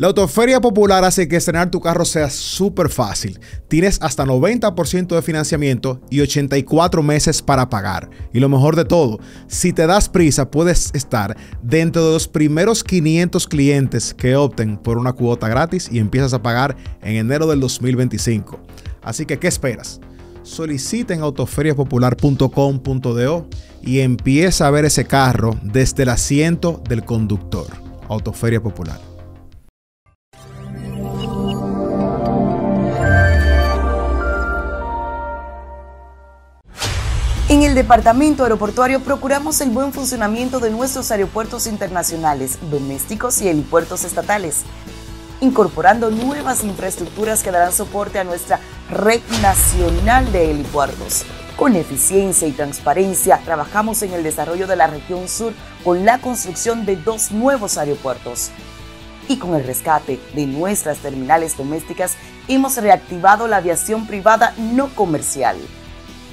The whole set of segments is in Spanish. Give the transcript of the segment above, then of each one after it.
La Autoferia Popular hace que estrenar tu carro sea súper fácil. Tienes hasta 90% de financiamiento y 84 meses para pagar. Y lo mejor de todo, si te das prisa, puedes estar dentro de los primeros 500 clientes que opten por una cuota gratis y empiezas a pagar en enero del 2025. Así que, ¿qué esperas? Solicita en autoferiapopular.com.do y empieza a ver ese carro desde el asiento del conductor. Autoferia Popular. el Departamento Aeroportuario procuramos el buen funcionamiento de nuestros aeropuertos internacionales, domésticos y helipuertos estatales, incorporando nuevas infraestructuras que darán soporte a nuestra red nacional de helipuertos. Con eficiencia y transparencia trabajamos en el desarrollo de la región sur con la construcción de dos nuevos aeropuertos. Y con el rescate de nuestras terminales domésticas hemos reactivado la aviación privada no comercial.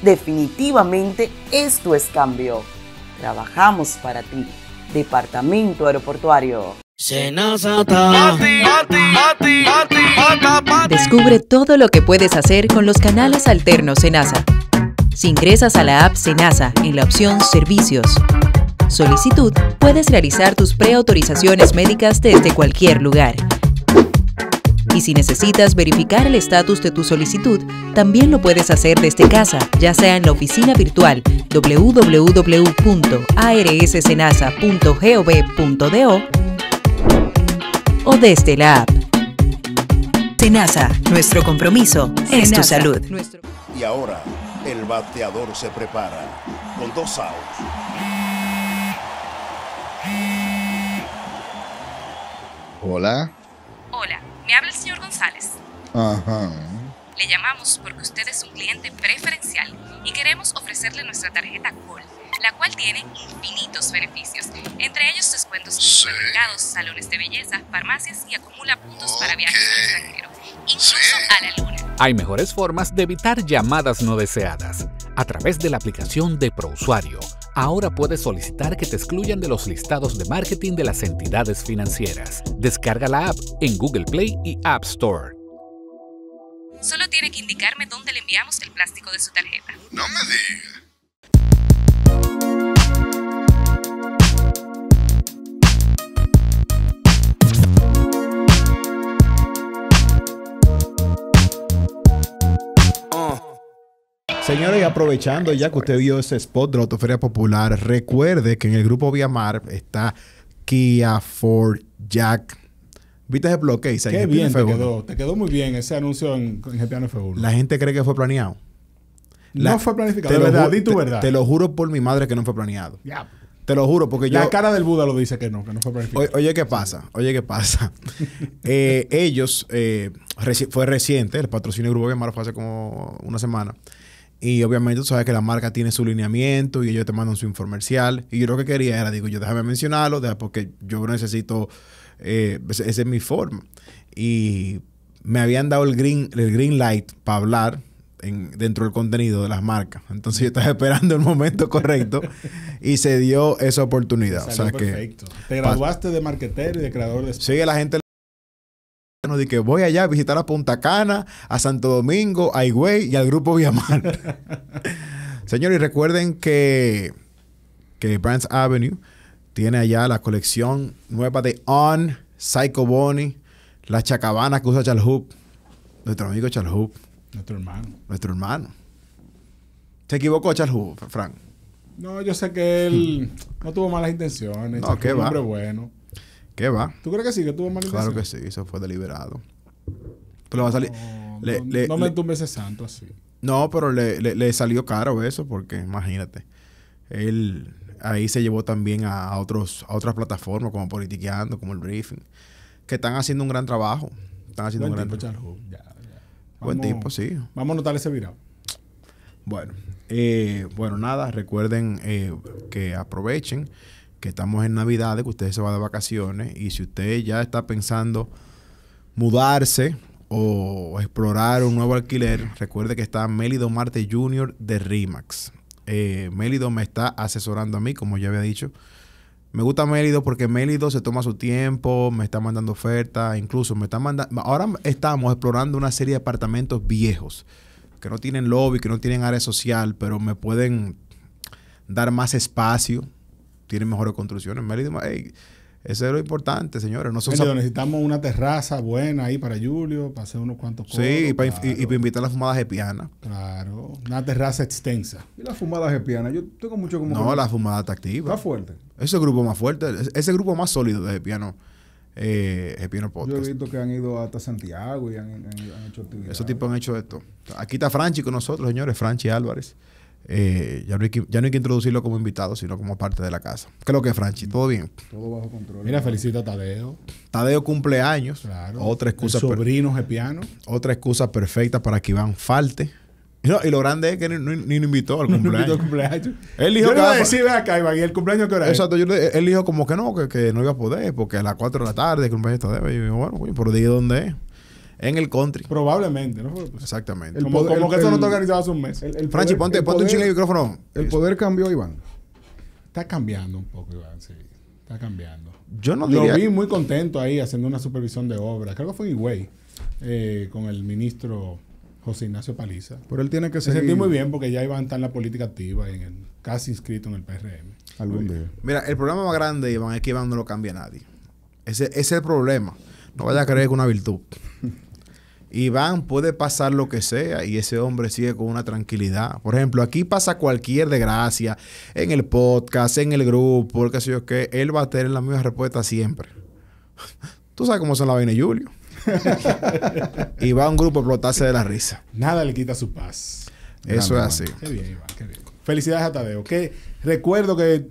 Definitivamente esto es cambio. Trabajamos para ti. Departamento Aeroportuario. Descubre todo lo que puedes hacer con los canales alternos Senasa. Si ingresas a la app Senasa en la opción Servicios, Solicitud, puedes realizar tus preautorizaciones médicas desde cualquier lugar. Y si necesitas verificar el estatus de tu solicitud, también lo puedes hacer desde casa, ya sea en la oficina virtual www.arssenasa.gov.do o desde la app. Senasa, nuestro compromiso es tu salud. Y ahora, el bateador se prepara con dos outs. Hola. Hola. Me habla el señor González. Ajá. Le llamamos porque usted es un cliente preferencial y queremos ofrecerle nuestra tarjeta Gold, la cual tiene infinitos beneficios, entre ellos descuentos en salones de belleza, farmacias y acumula puntos para viajes al extranjero, incluso a la luna. Hay mejores formas de evitar llamadas no deseadas a través de la aplicación de ProUsuario ahora puedes solicitar que te excluyan de los listados de marketing de las entidades financieras. Descarga la app en Google Play y App Store. Solo tiene que indicarme dónde le enviamos el plástico de su tarjeta. No me digas. Señores, aprovechando ya que usted vio ese spot de la Autoferia Popular, recuerde que en el grupo Viamar está Kia, Ford, Jack. ¿Viste ese bloque? Qué bien f te quedó. muy bien ese anuncio en, en 1 La gente cree que fue planeado. no fue planificado, di Te, lo juro por mi madre que no fue planeado. Ya. Te lo juro, porque yo. La cara del Buda lo dice que no, que no fue planificado. Oye, ¿qué pasa? Oye, ¿qué pasa? Eh, ellos, eh, fue reciente, el patrocinio del Grupo Viamar fue hace como una semana. Y obviamente tú sabes que la marca tiene su lineamiento y ellos te mandan su informercial. Y yo lo que quería era, digo, yo déjame mencionarlo, porque yo necesito, eh, esa es mi forma. Y me habían dado el green, el green light para hablar en, dentro del contenido de las marcas. Entonces yo estaba esperando el momento correcto y se dio esa oportunidad. O sea perfecto. Que, Te graduaste de marketer y de creador de... Sí, la gente de que voy allá a visitar a Punta Cana, a Santo Domingo, a Higüey y al Grupo Viamar. Señores, recuerden que, que Brands Avenue tiene allá la colección nueva de On, Psycho Bonnie, la chacabana que usa Chalhoop, nuestro amigo Chalhoop. Nuestro hermano. Nuestro hermano. ¿Se equivocó Chalhoop, Frank? No, yo sé que él hmm. no tuvo malas intenciones. No, Un hombre bueno. ¿Qué va? ¿Tú crees que sí? ¿Que tuvo mal Claro que sí, eso fue deliberado. No, me tumbes ese santo así. No, pero le, salió caro eso, porque imagínate. Él ahí se llevó también a, otros, a otras plataformas, como Politiqueando, como el Briefing, que están haciendo un gran trabajo. Están haciendo Buen un gran trabajo. Buen tipo, sí. Vamos a notar ese virado. Bueno, eh, bueno, nada, recuerden eh, que aprovechen que estamos en Navidades, que usted se va de vacaciones y si usted ya está pensando mudarse o explorar un nuevo alquiler, recuerde que está Melido Marte Jr. de RIMAX. Eh, Melido me está asesorando a mí, como ya había dicho. Me gusta Melido porque Melido se toma su tiempo, me está mandando ofertas, incluso me está mandando... Ahora estamos explorando una serie de apartamentos viejos, que no tienen lobby, que no tienen área social, pero me pueden dar más espacio, tienen mejores construcciones. Mérida, hey, eso es lo importante, señores. No necesitamos una terraza buena ahí para Julio, para hacer unos cuantos cosas. Sí, y para, y, para, invitar las fumadas Claro, una terraza extensa. ¿Y las fumadas piana. Yo tengo mucho como... No, la fumada está activa. Está fuerte. Ese grupo más fuerte, ese grupo más sólido de piano, eh, Podcast. Yo he visto que han ido hasta Santiago y han, han hecho actividades. Esos tipos han hecho esto. Aquí está Franchi con nosotros, señores, Franchi Álvarez. Eh, ya, no hay que, ya no hay que introducirlo como invitado, sino como parte de la casa. Creo que Franchi? ¿Todo bien? Todo bajo control. Mira, felicita a Tadeo. Tadeo cumpleaños. años Otra excusa. sobrinos de piano Otra excusa perfecta para que Iván falte. No, y lo grande es que ni, lo invitó al cumpleaños. Él dijo yo le iba a decir, acá, Iván, ¿y el cumpleaños qué hora es? Exacto, él dijo como que no, que, no iba a poder, porque a las 4 de la tarde el cumpleaños está debe. Y yo, bueno, pero de dónde es en el country. Probablemente, ¿no? Pues, Exactamente. Como, que eso no está organizado hace un mes. El, Franchi, ponte, ponte un chingo de micrófono. El poder cambió, Iván. Está cambiando un poco, Iván, sí. Está cambiando. Yo no Lo vi muy contento ahí haciendo una supervisión de obra. Creo que fue Higüey eh, con el ministro José Ignacio Paliza. Pero él tiene que ser. Se sentí muy bien porque ya Iván está en la política activa, en el, casi inscrito en el PRM. Mira, el problema más grande, Iván, es que Iván no lo cambia nadie. Ese, es el problema. No vaya a creer que una virtud. Iván puede pasar lo que sea y ese hombre sigue con una tranquilidad. Por ejemplo, aquí pasa cualquier desgracia en el podcast, en el grupo, qué sé yo qué. Él va a tener la misma respuesta siempre. Tú sabes cómo son la vaina Julio. y va un grupo a explotarse de la risa. Nada le quita su paz. Eso es así. Qué bien, Iván, qué bien. Felicidades a Tadeo. recuerdo que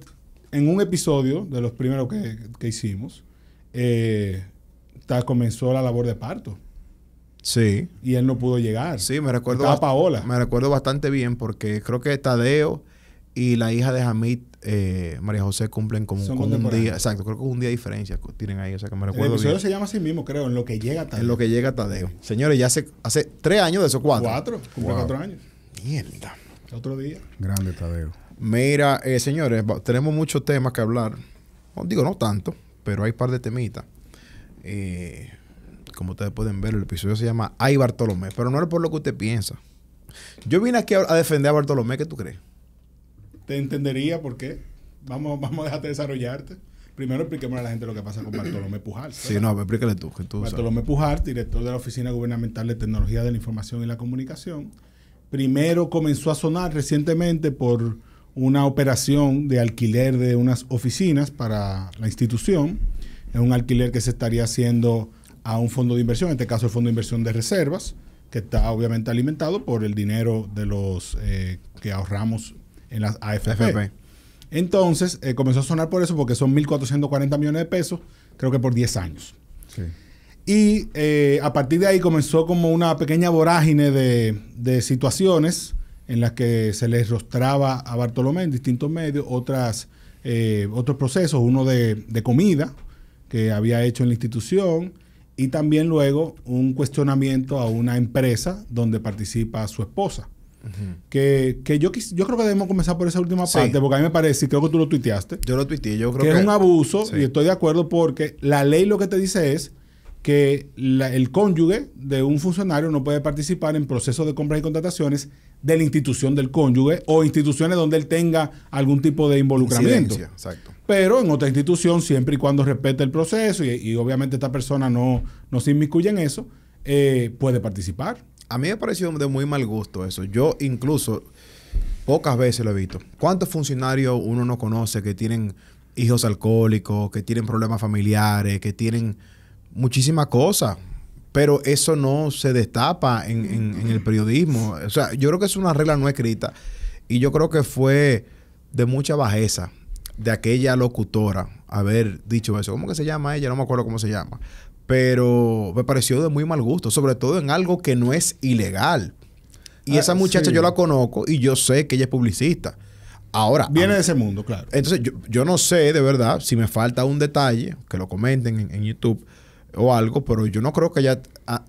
en un episodio de los primeros que, hicimos, eh, comenzó la labor de parto Sí. Y él no pudo llegar. Sí, me recuerdo. Estaba Paola. Me recuerdo bastante bien porque creo que Tadeo y la hija de Hamid, eh, María José, cumplen como, un día. Exacto, creo que un día de diferencia tienen ahí. O sea, que me recuerdo. El episodio se llama así mismo, creo, en lo que llega Tadeo. En lo que llega Tadeo. Señores, ya hace, tres años de esos cuatro. Cuatro, cuatro años. Mierda. Otro día. Grande Tadeo. Mira, eh, señores, tenemos muchos temas que hablar. Digo, no tanto, pero hay un par de temitas. Eh como ustedes pueden ver, el episodio se llama Ay Bartolomé, pero no es por lo que usted piensa. Yo vine aquí a, defender a Bartolomé, ¿qué tú crees? Te entendería por qué. Vamos, vamos a dejarte desarrollarte. Primero expliquemos a la gente lo que pasa con Bartolomé Pujar. Sí, no, explícale tú. Bartolomé Pujar, director de la Oficina Gubernamental de Tecnología de la Información y la Comunicación. Primero comenzó a sonar recientemente por una operación de alquiler de unas oficinas para la institución. Es un alquiler que se estaría haciendo a un fondo de inversión, en este caso el fondo de inversión de reservas, que está obviamente alimentado por el dinero de los eh, que ahorramos en las AFP. Entonces, eh, comenzó a sonar por eso porque son 1.440 millones de pesos, creo que por 10 años. Y eh, a partir de ahí comenzó como una pequeña vorágine de, situaciones en las que se les rostraba a Bartolomé en distintos medios otras, otros procesos, uno de, de comida que había hecho en la institución, y también luego un cuestionamiento a una empresa donde participa su esposa. que, yo, yo creo que debemos comenzar por esa última parte, porque a mí me parece, y creo que tú lo tuiteaste. Yo lo yo creo que, es un abuso, y estoy de acuerdo porque la ley lo que te dice es que el cónyuge de un funcionario no puede participar en procesos de compras y contrataciones de la institución del cónyuge o instituciones donde él tenga algún tipo de involucramiento. Pero en otra institución, siempre y cuando respete el proceso y, obviamente esta persona no, no se inmiscuye en eso, eh, puede participar. A mí me ha parecido de muy mal gusto eso. Yo incluso pocas veces lo he visto. ¿Cuántos funcionarios uno no conoce que tienen hijos alcohólicos, que tienen problemas familiares, que tienen muchísimas cosas? pero eso no se destapa en, el periodismo. O sea, yo creo que es una regla no escrita y yo creo que fue de mucha bajeza de aquella locutora haber dicho eso. ¿Cómo que se llama ella? No me acuerdo cómo se llama. Pero me pareció de muy mal gusto, sobre todo en algo que no es ilegal. Y ah, esa muchacha yo la conozco y yo sé que ella es publicista. Ahora. Viene de ese mundo, claro. Entonces, yo, no sé de verdad si me falta un detalle, que lo comenten en YouTube, o algo, pero yo no creo que haya, ah,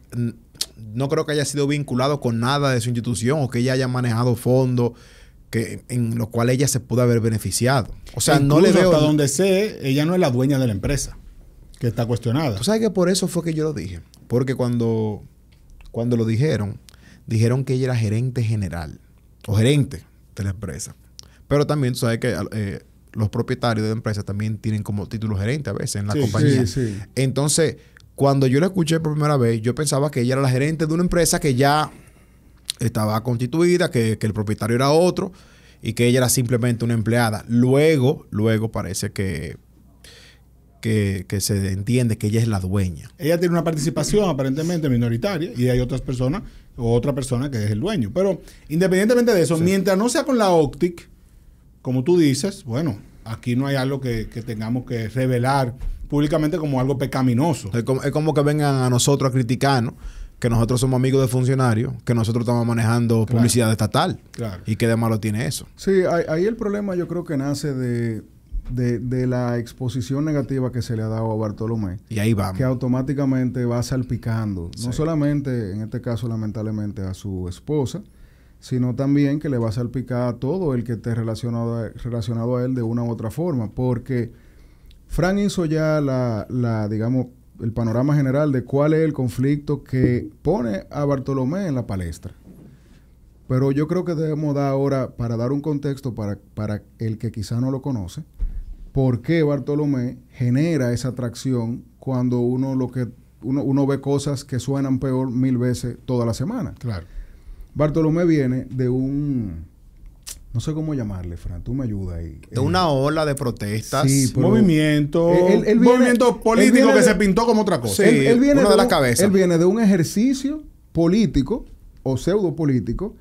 no creo que haya sido vinculado con nada de su institución o que ella haya manejado fondos que, en los cuales ella se pudo haber beneficiado. O sea, no le veo... Hasta donde sé, ella no es la dueña de la empresa, que está cuestionada. Tú sabes que por eso fue que yo lo dije, porque cuando, cuando lo dijeron, dijeron que ella era gerente general o gerente de la empresa. Pero también tú sabes que... Eh, los propietarios de empresa también tienen como título gerente a veces en la compañía. Entonces, cuando yo la escuché por primera vez, yo pensaba que ella era la gerente de una empresa que ya estaba constituida, que, el propietario era otro y que ella era simplemente una empleada. Luego, luego parece que que, se entiende que ella es la dueña. Ella tiene una participación aparentemente minoritaria y hay otras personas o otra persona que es el dueño. Pero independientemente de eso, mientras no sea con la óptica, como tú dices, bueno, aquí no hay algo que, que tengamos que revelar públicamente como algo pecaminoso. Es como, que vengan a nosotros a criticarnos que nosotros somos amigos de funcionarios, que nosotros estamos manejando publicidad estatal. ¿Y qué de malo tiene eso? Sí, ahí el problema yo creo que nace de, de, la exposición negativa que se le ha dado a Bartolomé. Y ahí vamos. Que automáticamente va salpicando, no solamente, en este caso lamentablemente, a su esposa, sino también que le va a salpicar a todo el que esté relacionado relacionado a él de una u otra forma, porque Fran hizo ya la, la, digamos, el panorama general de cuál es el conflicto que pone a Bartolomé en la palestra. Pero yo creo que debemos dar ahora, para dar un contexto para, para el que quizá no lo conoce, por qué Bartolomé genera esa atracción cuando uno lo que uno, uno, ve cosas que suenan peor mil veces toda la semana. Claro. Bartolomé viene de un no sé cómo llamarle, Fran, tú me ayudas ahí. De una eh, ola de protestas, movimiento, movimiento político que se pintó como otra cosa. Sí, él, viene de, de las Él viene de un ejercicio político o pseudo político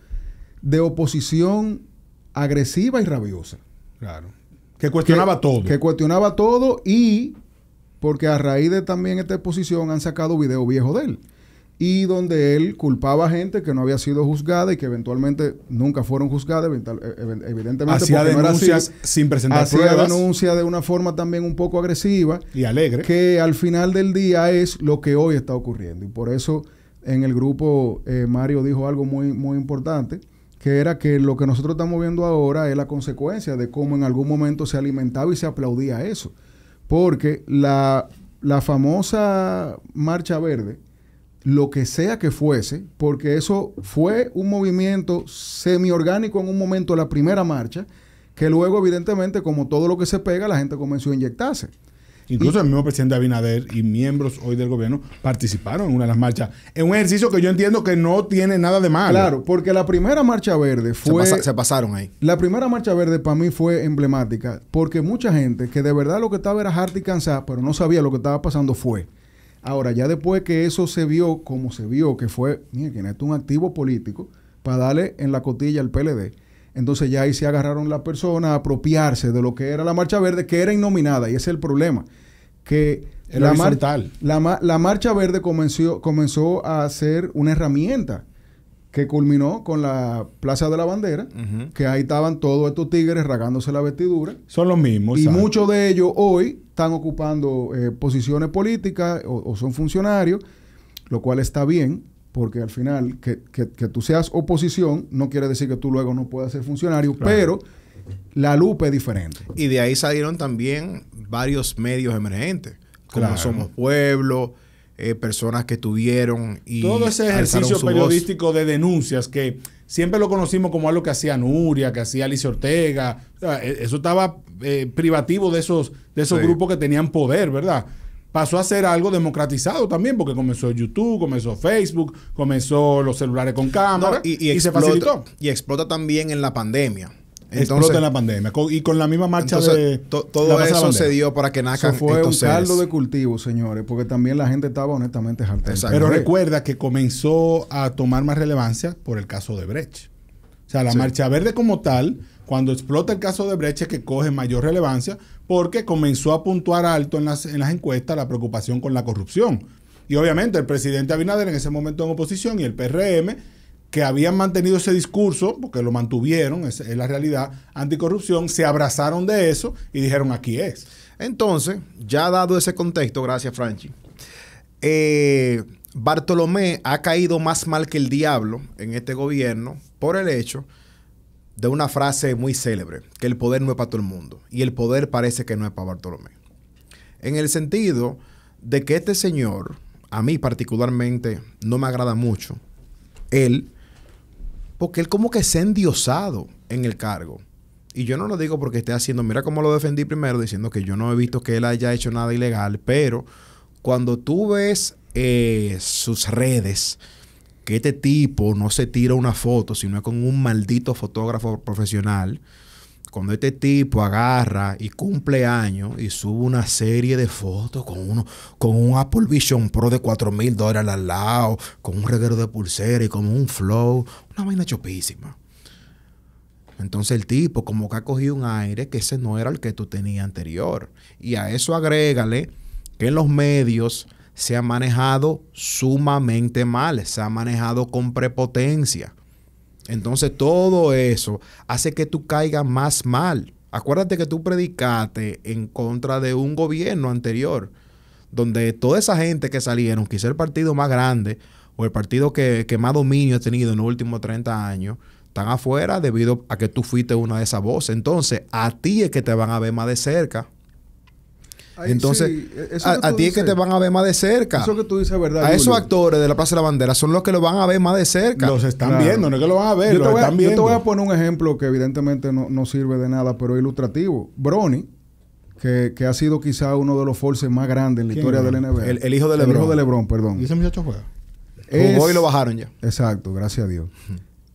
de oposición agresiva y rabiosa. Claro. Que cuestionaba todo. Que cuestionaba todo y porque a raíz de también esta exposición han sacado video viejo de él y donde él culpaba a gente que no había sido juzgada y que eventualmente nunca fueron juzgadas, eh, evidentemente. Hacía sin presentar hacía denuncias denuncia de una forma también un poco agresiva. Y alegre. Que al final del día es lo que hoy está ocurriendo. Y por eso en el grupo eh, Mario dijo algo muy, muy importante, que era que lo que nosotros estamos viendo ahora es la consecuencia de cómo en algún momento se alimentaba y se aplaudía eso. Porque la, la famosa Marcha Verde lo que sea que fuese, porque eso fue un movimiento semi-orgánico en un momento la primera marcha, que luego, evidentemente, como todo lo que se pega, la gente comenzó a inyectarse. Incluso el mismo presidente Abinader y miembros hoy del gobierno participaron en una de las marchas. Es un ejercicio que yo entiendo que no tiene nada de malo. Claro, porque la primera marcha verde fue. Se, se pasaron ahí. La primera marcha verde para mí fue emblemática, porque mucha gente que de verdad lo que estaba era harta y cansada, pero no sabía lo que estaba pasando, fue. Ahora, ya después que eso se vio como se vio, que fue, que esto es un activo político, para darle en la cotilla al PLD. Entonces ya ahí se agarraron las personas a apropiarse de lo que era la Marcha Verde, que era innominada, y ese es el problema. Que la, la, Marcha Verde comenzó, comenzó a ser una herramienta que culminó con la Plaza de la Bandera, que ahí estaban todos estos tigres ragándose la vestidura. Son los mismos. Y muchos de ellos hoy están ocupando eh, posiciones políticas o, son funcionarios, lo cual está bien, porque al final que, tú seas oposición no quiere decir que tú luego no puedas ser funcionario, pero la lupa es diferente. Y de ahí salieron también varios medios emergentes, como Somos Pueblo, eh, personas que tuvieron y todo ese ejercicio periodístico de denuncias que siempre lo conocimos como algo que hacía Nuria, que hacía Alicia Ortega, e, eso estaba eh, privativo de esos de esos grupos que tenían poder, ¿verdad? Pasó a ser algo democratizado también porque comenzó YouTube, comenzó Facebook, comenzó los celulares con cámara y, y se facilitó. Y explota también en la pandemia explota en la pandemia. y con la misma marcha de. todo eso sucedió para que nazcan fue un caldo de cultivo, señores, porque también la gente estaba honestamente jalta. Pero recuerda que comenzó a tomar más relevancia por el caso de Brecht. O sea, la marcha verde como tal, cuando explota el caso de Brecht, es que coge mayor relevancia porque comenzó a puntuar alto en las, en las encuestas la preocupación con la corrupción. Y obviamente el presidente Abinader en ese momento en oposición y el PRM que habían mantenido ese discurso, porque lo mantuvieron, es, la realidad, anticorrupción, se abrazaron de eso y dijeron aquí es. Entonces, ya dado ese contexto, gracias Franchi, eh, Bartolomé ha caído más mal que el diablo en este gobierno por el hecho de una frase muy célebre, que el poder no es para todo el mundo y el poder parece que no es para Bartolomé. En el sentido de que este señor, a mí particularmente, no me agrada mucho, él, porque él como que se ha endiosado en el cargo. Y yo no lo digo porque esté haciendo, mira cómo lo defendí primero, diciendo que yo no he visto que él haya hecho nada ilegal, pero cuando tú ves eh, sus redes, que este tipo no se tira una foto, sino con un maldito fotógrafo profesional, cuando este tipo agarra y cumple años y sube una serie de fotos con, uno, con un Apple Vision Pro de 4 mil dólares al lado, con un reguero de pulsera y con un flow, una vaina chopísima. Entonces el tipo como que ha cogido un aire que ese no era el que tú tenías anterior. Y a eso agrégale que en los medios se ha manejado sumamente mal, se ha manejado con prepotencia. Entonces todo eso hace que tú caigas más mal. Acuérdate que tú predicaste en contra de un gobierno anterior, donde toda esa gente que salieron, quizá el partido más grande o el partido que, que más dominio ha tenido en los últimos 30 años, están afuera debido a que tú fuiste una de esas voces. Entonces, a ti es que te van a ver más de cerca. Entonces, e-, a, ti es que te van a ver más de cerca. Eso que tú dices, ¿verdad? A esos actores de la Plaza de la Bandera son los que lo van a ver más de cerca. Los están viendo, no es que lo van a ver, yo te voy, están viendo. Yo te voy a poner un ejemplo que evidentemente no, sirve de nada, pero ilustrativo. Brony, que, ha sido quizá uno de los forces más grandes en la historia del NBA. El, hijo de LeBron. El hijo de LeBron, perdón. Y ese muchacho juega. y lo bajaron ya. Exacto, gracias a Dios.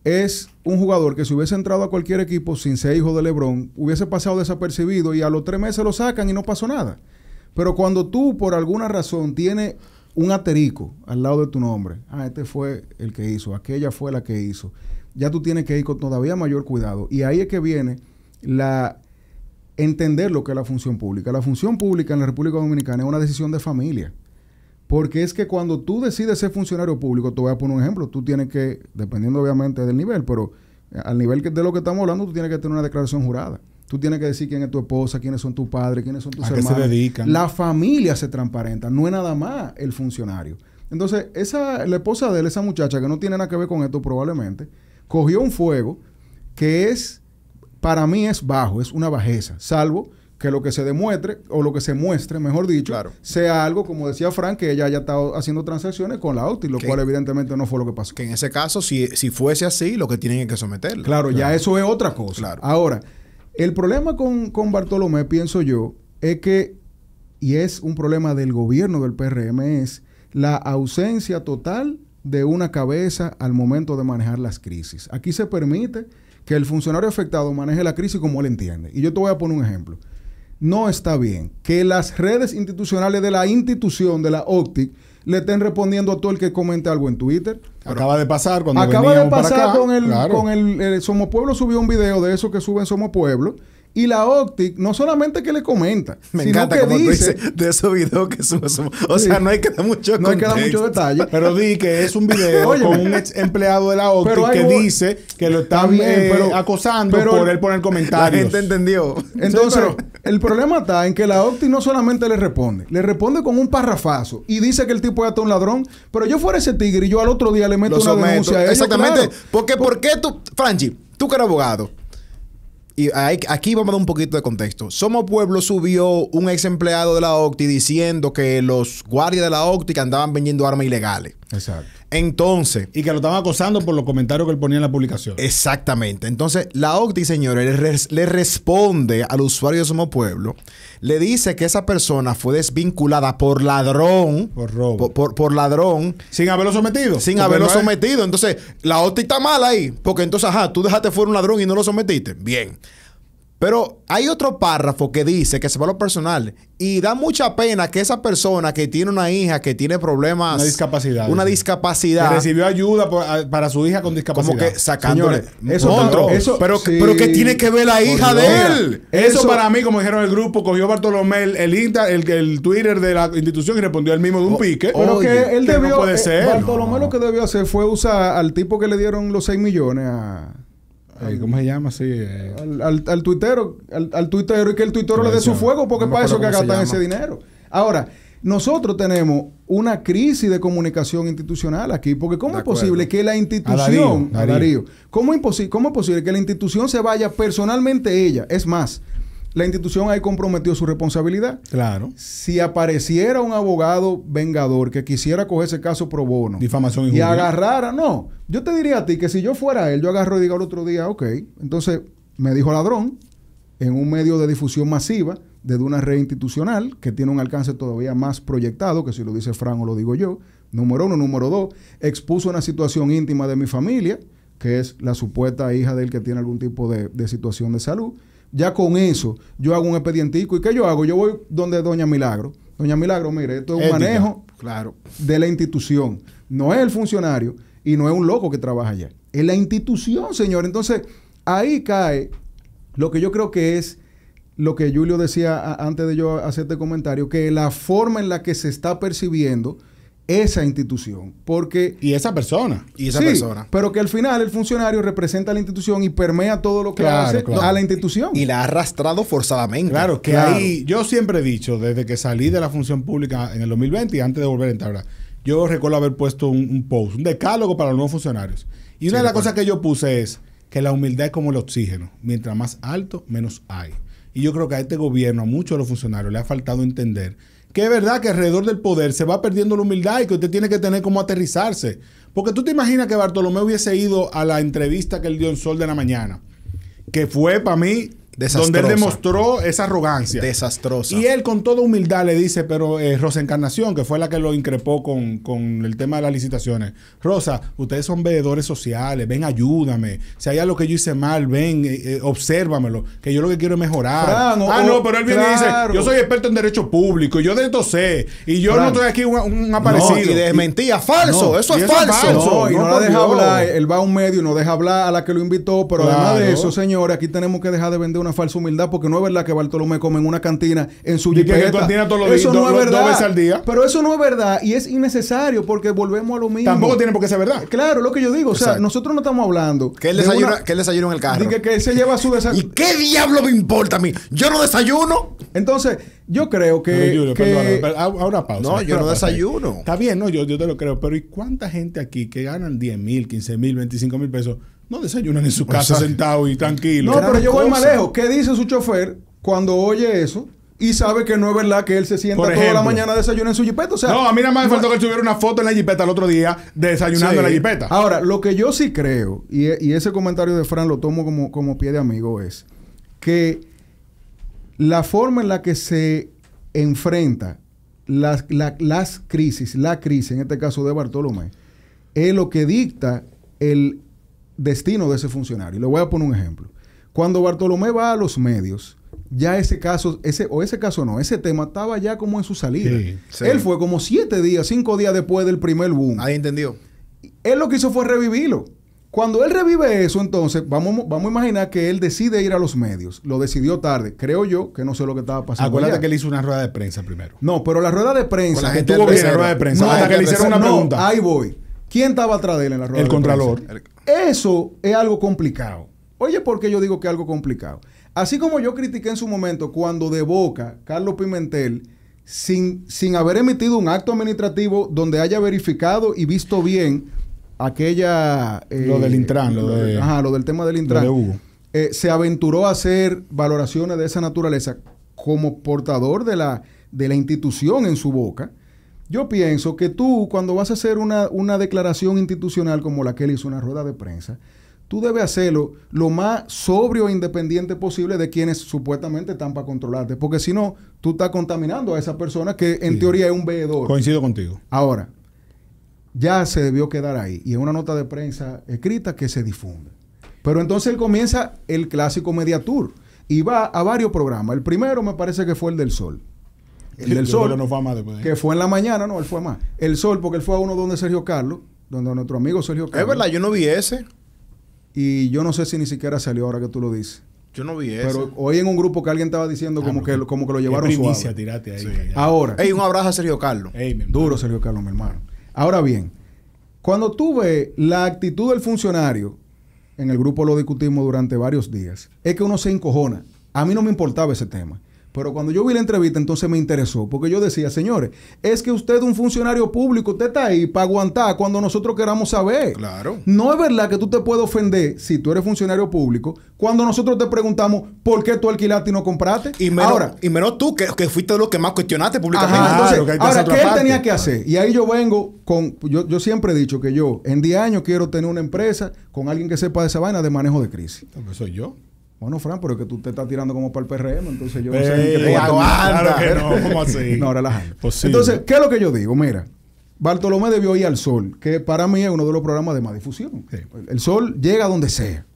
es un jugador que si hubiese entrado a cualquier equipo sin ser hijo de LeBron, hubiese pasado desapercibido y a los tres meses lo sacan y no pasó nada. Pero cuando tú, por alguna razón, tienes un aterico al lado de tu nombre, ah, este fue el que hizo, aquella fue la que hizo, ya tú tienes que ir con todavía mayor cuidado. Y ahí es que viene la entender lo que es la función pública. La función pública en la República Dominicana es una decisión de familia. Porque es que cuando tú decides ser funcionario público, te voy a poner un ejemplo, tú tienes que, dependiendo obviamente del nivel, pero al nivel que, de lo que estamos hablando, tú tienes que tener una declaración jurada. Tú tienes que decir quién es tu esposa, quiénes son tus padres, quiénes son tus ¿A hermanos. Qué se dedican? La familia se transparenta, no es nada más el funcionario. Entonces, esa, la esposa de él, esa muchacha que no tiene nada que ver con esto probablemente, cogió un fuego que es, para mí es bajo, es una bajeza, salvo que lo que se demuestre, o lo que se muestre, mejor dicho, sea algo, como decía Frank, que ella haya estado haciendo transacciones con la OTI, lo cual evidentemente no fue lo que pasó. Que en ese caso, si, si fuese así, lo que tienen que someterlo. Claro, ya eso es otra cosa. Ahora, el problema con, Bartolomé, pienso yo, es que, y es un problema del gobierno del PRM, es la ausencia total de una cabeza al momento de manejar las crisis. Aquí se permite que el funcionario afectado maneje la crisis como él entiende. Y yo te voy a poner un ejemplo. No está bien que las redes institucionales de la institución, de la OPTIC, le estén respondiendo a todo el que comente algo en Twitter. Acaba de pasar cuando Acaba de pasar con el, con el, el Pueblo subió un video de eso que sube en Somo Pueblo y la Optic no solamente que le comenta, me encanta que como dice, de esos videos que sumo, O sea, no hay que dar mucho No hay que mucho detalle. Pero di que es un video con un ex empleado de la Optic que dice que lo está bien, eh, pero, acosando por él poner comentarios. La gente entendió. Entonces, el problema está en que la Optic no solamente le responde, le responde con un parrafazo y dice que el tipo es hasta un ladrón. Pero yo fuera ese tigre y yo al otro día le meto una denuncia a Exactamente. Porque, ¿por qué tú, Franchi, tú que eres abogado? y aquí vamos a dar un poquito de contexto. Somos Pueblo subió un ex empleado de la OCTI diciendo que los guardias de la OCTI andaban vendiendo armas ilegales. Exacto. Entonces. Y que lo estaban acosando por los comentarios que él ponía en la publicación. Exactamente. Entonces, la OCTI, señores, le, responde al usuario de Somos Pueblo le dice que esa persona fue desvinculada por ladrón. Por robo. Por, por, ladrón. Sin haberlo sometido. Sin haberlo sometido. Entonces, la óptica está mal ahí. Porque entonces, ajá, tú dejaste fuera un ladrón y no lo sometiste. Bien. Pero hay otro párrafo que dice que se va a lo personal y da mucha pena que esa persona que tiene una hija que tiene problemas. Una discapacidad. Una discapacidad. Que recibió ayuda para su hija con discapacidad. Como que sacándole. eso, otro, pero, que pero tiene que ver la hija de él? Eso, para mí, como dijeron el grupo, cogió Bartolomé el, el, el, Twitter de la institución y respondió él mismo de un pique. pero que él debió. Eh, ser. Bartolomé lo que debió hacer fue usar al tipo que le dieron los 6 millones a eh, ¿Cómo se llama? así? Eh, al, al, tuitero, al, tuitero y que el tuitero le dé su fuego porque para eso que gastan ese dinero. Ahora, nosotros tenemos una crisis de comunicación institucional aquí, porque ¿cómo es posible que la institución, a Darío, a ¿cómo es posible que la institución se vaya personalmente ella? Es más, la institución ahí comprometió su responsabilidad. Claro. Si apareciera un abogado vengador que quisiera coger ese caso pro bono. Difamación y, y agarrara, no. Yo te diría a ti que si yo fuera él, yo agarro y digo el otro día, ok, entonces me dijo ladrón en un medio de difusión masiva desde una red institucional que tiene un alcance todavía más proyectado, que si lo dice Fran o lo digo yo, número uno. Número dos, expuso una situación íntima de mi familia, que es la supuesta hija del que tiene algún tipo de situación de salud. Ya con eso, yo hago un expedientico. ¿Y qué yo hago? Yo voy donde Doña Milagro. Doña Milagro, mire, esto es un manejo, claro, de la institución. No es el funcionario y no es un loco que trabaja allá. Es la institución, señor. Entonces, ahí cae lo que yo creo que es lo que Julio decía antes de yo hacer este comentario, que la forma en la que se está percibiendo esa institución. Porque. Y esa persona. Y esa persona. Pero que al final el funcionario representa a la institución y permea todo lo que hace a la institución. Y la ha arrastrado forzadamente. Claro, que ahí. Yo siempre he dicho, desde que salí de la función pública en el 2020 y antes de volver a entrar, yo recuerdo haber puesto un, post, un decálogo para los nuevos funcionarios. Y una de las cosas que yo puse es que la humildad es como el oxígeno. Mientras más alto, menos hay. Y yo creo que a este gobierno, a muchos de los funcionarios, le ha faltado entender que es verdad que alrededor del poder se va perdiendo la humildad y que usted tiene que tener como aterrizarse. Porque tú te imaginas que Bartolomé hubiese ido a la entrevista que él dio en Sol de la Mañana, que fue para mí donde él demostró esa arrogancia. Desastrosa. Y él con toda humildad le dice, pero eh, Rosa Encarnación, que fue la que lo increpó con, el tema de las licitaciones. Rosa, ustedes son veedores sociales, ven, ayúdame. Si hay algo que yo hice mal, ven, eh, eh obsérvamelo, que yo lo que quiero es mejorar. ah, no, pero él viene y dice, yo soy experto en derecho público, yo de esto sé, y yo no estoy aquí un, aparecido. No, y mentira falso, eso, es falso. y no, la deja hablar, él va a un medio y no deja hablar a la que lo invitó, pero además de eso, señores, aquí tenemos que dejar de vender una falsa humildad porque no es verdad que Bartolomé come en una cantina en su jipeta. Eso no es verdad. Pero eso no es verdad y es innecesario porque volvemos a lo mismo. Tampoco tiene por qué ser verdad. Claro, lo que yo digo. O sea, nosotros no estamos hablando. Que él desayuno que en el carro. que se lleva su desayuno. ¿Y qué diablo me importa a mí? Yo no desayuno. Entonces, yo creo que. Perdón, ahora pausa. No, yo no desayuno. Está bien, no, yo, yo te lo creo. Pero ¿y cuánta gente aquí que ganan 10 mil, 15 mil, 25 mil pesos? No desayunan en su casa sentado y tranquilo. No, pero yo voy más lejos. ¿Qué dice su chofer cuando oye eso? y sabe que no es verdad que él se sienta toda la mañana a en su jipeta. no, a mí nada más me faltó que tuviera una foto en la jipeta el otro día desayunando en la jipeta. Ahora, lo que yo sí creo, y, ese comentario de Fran lo tomo como, como pie de amigo, es que la forma en la que se enfrenta las crisis, la crisis, en este caso de Bartolomé, es lo que dicta el destino de ese funcionario. Le voy a poner un ejemplo. Cuando Bartolomé va a los medios, ya ese caso, ese, o ese caso no, ese tema estaba ya como en su salida. Él fue como siete días, cinco días después del primer boom. Ahí entendió. Él lo que hizo fue revivirlo. Cuando él revive eso, entonces vamos, vamos a imaginar que él decide ir a los medios. Lo decidió tarde. Creo yo que no sé lo que estaba pasando. Acuérdate que él hizo una rueda de prensa primero. No, pero la rueda de prensa. la gente que la rueda de prensa. que le una pregunta. ahí voy. ¿Quién estaba atrás de él en la rueda? El contralor. Eso es algo complicado. Oye, ¿por qué yo digo que es algo complicado? Así como yo critiqué en su momento cuando de boca Carlos Pimentel, sin, sin haber emitido un acto administrativo donde haya verificado y visto bien aquella... Eh, lo del Intran, lo, de, ajá, lo del tema del Intran. Eh, se aventuró a hacer valoraciones de esa naturaleza como portador de la, de la institución en su boca yo pienso que tú, cuando vas a hacer una, declaración institucional como la que él hizo, una rueda de prensa, tú debes hacerlo lo más sobrio e independiente posible de quienes supuestamente están para controlarte, porque si no, tú estás contaminando a esa persona que en teoría es un veedor. Coincido contigo. Ahora, ya se debió quedar ahí y es una nota de prensa escrita que se difunde. Pero entonces él comienza el clásico Media y va a varios programas. El primero me parece que fue el del Sol. Sol. Que, fue en la mañana, no, él fue más. El Sol, porque él fue a uno donde Sergio Carlos, donde nuestro amigo Sergio Carlos. Es verdad, yo no vi ese. Y yo no sé si ni siquiera salió ahora que tú lo dices. Yo no vi ese Pero hoy en un grupo que alguien estaba diciendo ah, como, que, como que lo llevaron primicia, Ahí, Ahora. un abrazo a Sergio Carlos. Duro Sergio Carlos, mi hermano. Ahora bien, cuando tuve la actitud del funcionario, en el grupo lo discutimos durante varios días, es que uno se encojona. A mí no me importaba ese tema. Pero cuando yo vi la entrevista, entonces me interesó, porque yo decía, señores, es que usted es un funcionario público, usted está ahí para aguantar cuando nosotros queramos saber. Claro. No es verdad que tú te puedas ofender si tú eres funcionario público cuando nosotros te preguntamos por qué tú alquilaste y no compraste. Y menos, y tú, que, fuiste de los que más cuestionaste públicamente. ahora, ¿qué él tenía que hacer? Y ahí yo vengo con, yo, yo siempre he dicho que yo en 10 años quiero tener una empresa con alguien que sepa de esa vaina de manejo de crisis. entonces pues soy yo. Bueno, Fran, pero es que tú te estás tirando como para el PRM, entonces yo sé Claro que no, ¿cómo así? no, relajando. Entonces, ¿qué es lo que yo digo? Mira, Bartolomé debió ir al Sol, que para mí es uno de los programas de más difusión. El Sol llega donde sea.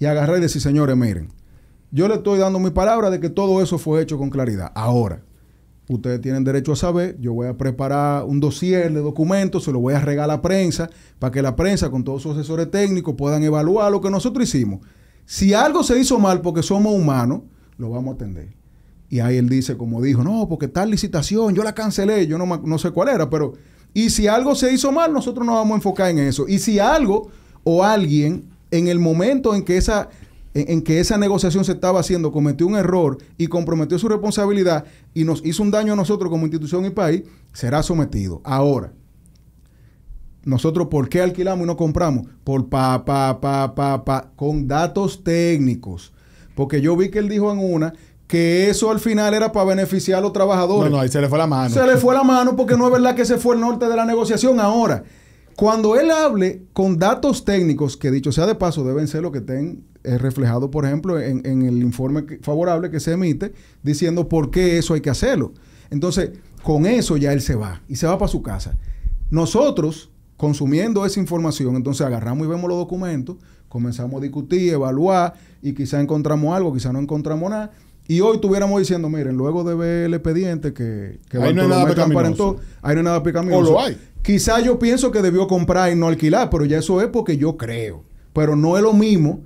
Y agarré y decir, señores, miren, yo le estoy dando mi palabra de que todo eso fue hecho con claridad. Ahora, ustedes tienen derecho a saber, yo voy a preparar un dossier de documentos, se lo voy a regar a la prensa, para que la prensa con todos sus asesores técnicos puedan evaluar lo que nosotros hicimos. Si algo se hizo mal porque somos humanos, lo vamos a atender. Y ahí él dice, como dijo, no, porque tal licitación, yo la cancelé, yo no, sé cuál era, pero... Y si algo se hizo mal, nosotros nos vamos a enfocar en eso. Y si algo o alguien, en el momento en que esa en, que esa negociación se estaba haciendo, cometió un error y comprometió su responsabilidad y nos hizo un daño a nosotros como institución y país, será sometido. Ahora, nosotros, ¿por qué alquilamos y no compramos? Por pa, pa, pa, pa, pa, con datos técnicos. Porque yo vi que él dijo en una que eso al final era para beneficiar a los trabajadores. Bueno, ahí se le fue la mano. Se le fue la mano porque no es verdad que se fue el norte de la negociación ahora. Cuando él hable con datos técnicos, que dicho sea de paso, deben ser lo que estén reflejados, eh, reflejado, por ejemplo, en, en el informe favorable que se emite, diciendo por qué eso hay que hacerlo. Entonces, con eso ya él se va y se va para su casa. Nosotros, consumiendo esa información, entonces agarramos y vemos los documentos, comenzamos a discutir, evaluar y quizá encontramos algo, quizá no encontramos nada. Y hoy estuviéramos diciendo, miren, luego de ver el expediente que, que no hay nada Ahí no hay nada O lo hay. Quizá yo pienso que debió comprar y no alquilar, pero ya eso es porque yo creo. Pero no es lo mismo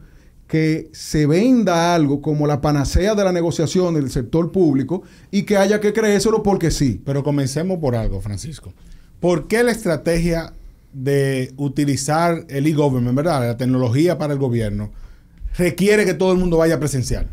que se venda algo como la panacea de la negociación del sector público y que haya que creérselo porque sí. Pero comencemos por algo, Francisco. ¿Por qué la estrategia de utilizar el e-government, ¿verdad? La tecnología para el gobierno, requiere que todo el mundo vaya presencial.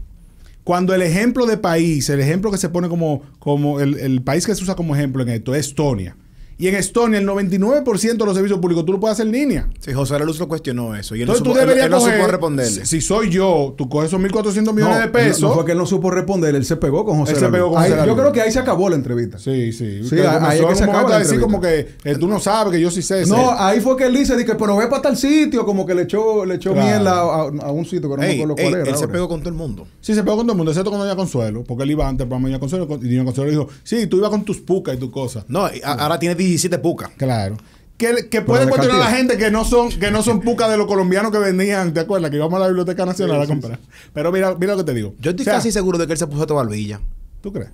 Cuando el ejemplo de país, el ejemplo que se pone como, como el, el país que se usa como ejemplo en esto es Estonia. Y en Estonia, el 99% de los servicios públicos tú lo puedes hacer en línea. Sí, José Luz lo cuestionó eso. Y él Entonces no supo, tú deberías responderle. Si, soy yo, tú coges esos 1.400 millones de pesos. No, no, fue que él no supo responder, él se pegó con José él se pegó con ahí, Yo creo que ahí se acabó la entrevista. Sí, sí. sí ahí que se acabó la decir como que eh, tú no sabes, que yo sí sé. No, ahí fue que él dice, que pero ve para tal sitio, como que le echó, le echó miel a, un sitio que no me acuerdo cuál era. Él se pegó con todo el mundo. Sí, se pegó con todo el mundo, excepto con Doña Consuelo, porque él iba antes para Doña Consuelo y Doña Consuelo dijo, sí, tú ibas con tus pucas y tus cosas. No, ahora tiene 17 pucas. Claro. Que, puede cuestionar a la gente que no son que no son pucas de los colombianos que venían, ¿te acuerdas? Que íbamos a la Biblioteca Nacional a comprar. Pero mira, mira lo que te digo. Yo estoy casi seguro de que él se puso esta barbilla. ¿Tú crees?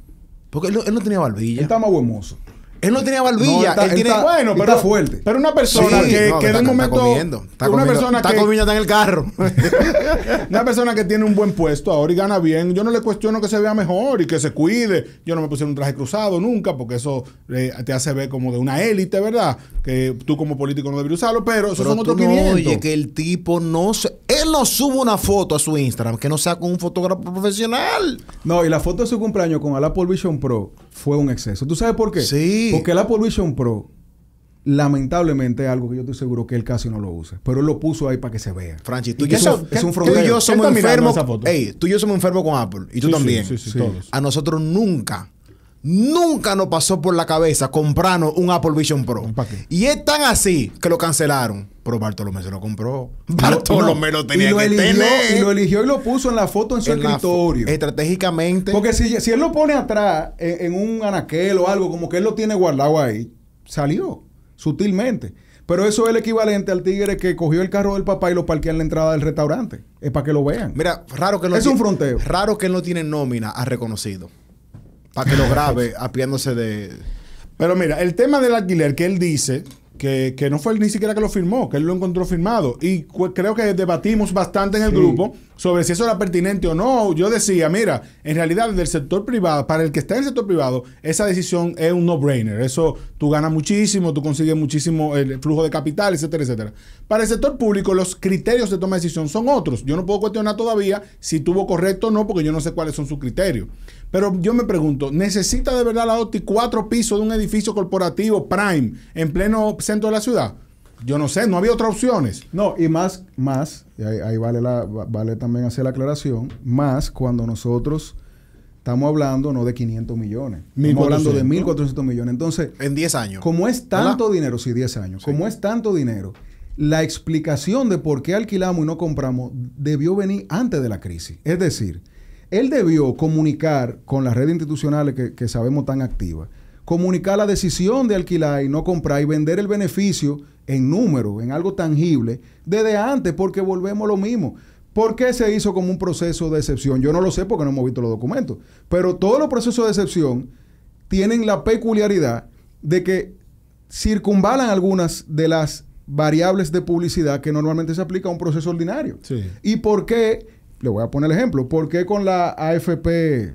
Porque él, no tenía barbilla. Él estaba más huemoso. Él no tenía barbilla. él tiene, bueno, pero, fuerte. Pero una persona que, en un momento. Está comiendo. Está comiendo, persona en el carro. una persona que tiene un buen puesto ahora y gana bien. Yo no le cuestiono que se vea mejor y que se cuide. Yo no me puse un traje cruzado nunca porque eso eh, te hace ver como de una élite, ¿verdad? Que tú como político no deberías usarlo, pero eso son otros no, Oye, que el tipo no se. Él no sube una foto a su Instagram que no sea con un fotógrafo profesional. No, y la foto de su cumpleaños con Apple Vision Pro fue un exceso. ¿Tú sabes por qué? Sí. Porque la Pollution Pro, lamentablemente, es algo que yo estoy seguro que él casi no lo usa. Pero él lo puso ahí para que se vea. Franchi, tú y, yo somos enfermos. Ey, tú y yo somos enfermos con Apple. Y tú también. Sí, sí, todos. A nosotros nunca nunca nos pasó por la cabeza comprarnos un Apple Vision Pro. Y es tan así que lo cancelaron. Pero Bartolomé se lo compró. Bartolomé lo tenía que Y lo eligió y lo puso en la foto en su escritorio. Estratégicamente. Porque si, si, él lo pone atrás, en, un anaquel o algo, como que él lo tiene guardado ahí, salió sutilmente. Pero eso es el equivalente al tigre que cogió el carro del papá y lo parquea en la entrada del restaurante. Es para que lo vean. Mira, raro que no Es un fronteo. Raro que él no tiene nómina a reconocido para que lo grabe apiándose de... Pero mira, el tema del alquiler que él dice, que, que, no fue él ni siquiera que lo firmó, que él lo encontró firmado. Y creo que debatimos bastante en el grupo sobre si eso era pertinente o no. Yo decía, mira, en realidad del sector privado, para el que está en el sector privado, esa decisión es un no-brainer. Eso tú ganas muchísimo, tú consigues muchísimo el flujo de capital, etcétera, etcétera. Para el sector público, los criterios de toma de decisión son otros. Yo no puedo cuestionar todavía si tuvo correcto o no, porque yo no sé cuáles son sus criterios. Pero yo me pregunto, ¿necesita de verdad la OTI cuatro pisos de un edificio corporativo prime en pleno centro de la ciudad? Yo no sé, no había otras opciones. No, y más, más, y ahí, vale, la, vale también hacer la aclaración, más cuando nosotros estamos hablando no de 500 millones, estamos hablando de 1.400 millones. Entonces, en 10 años. Como es tanto dinero, sí, 10 años, como es tanto dinero, la explicación de por qué alquilamos y no compramos debió venir antes de la crisis. Es decir, él debió comunicar con las redes institucionales que sabemos tan activas comunicar la decisión de alquilar y no comprar y vender el beneficio en número, en algo tangible, desde antes, porque volvemos lo mismo. ¿Por qué se hizo como un proceso de excepción? Yo no lo sé porque no hemos visto los documentos, pero todos los procesos de excepción tienen la peculiaridad de que circunvalan algunas de las variables de publicidad que normalmente se aplica a un proceso ordinario. ¿Y por qué? Le voy a poner el ejemplo. ¿Por qué con la AFP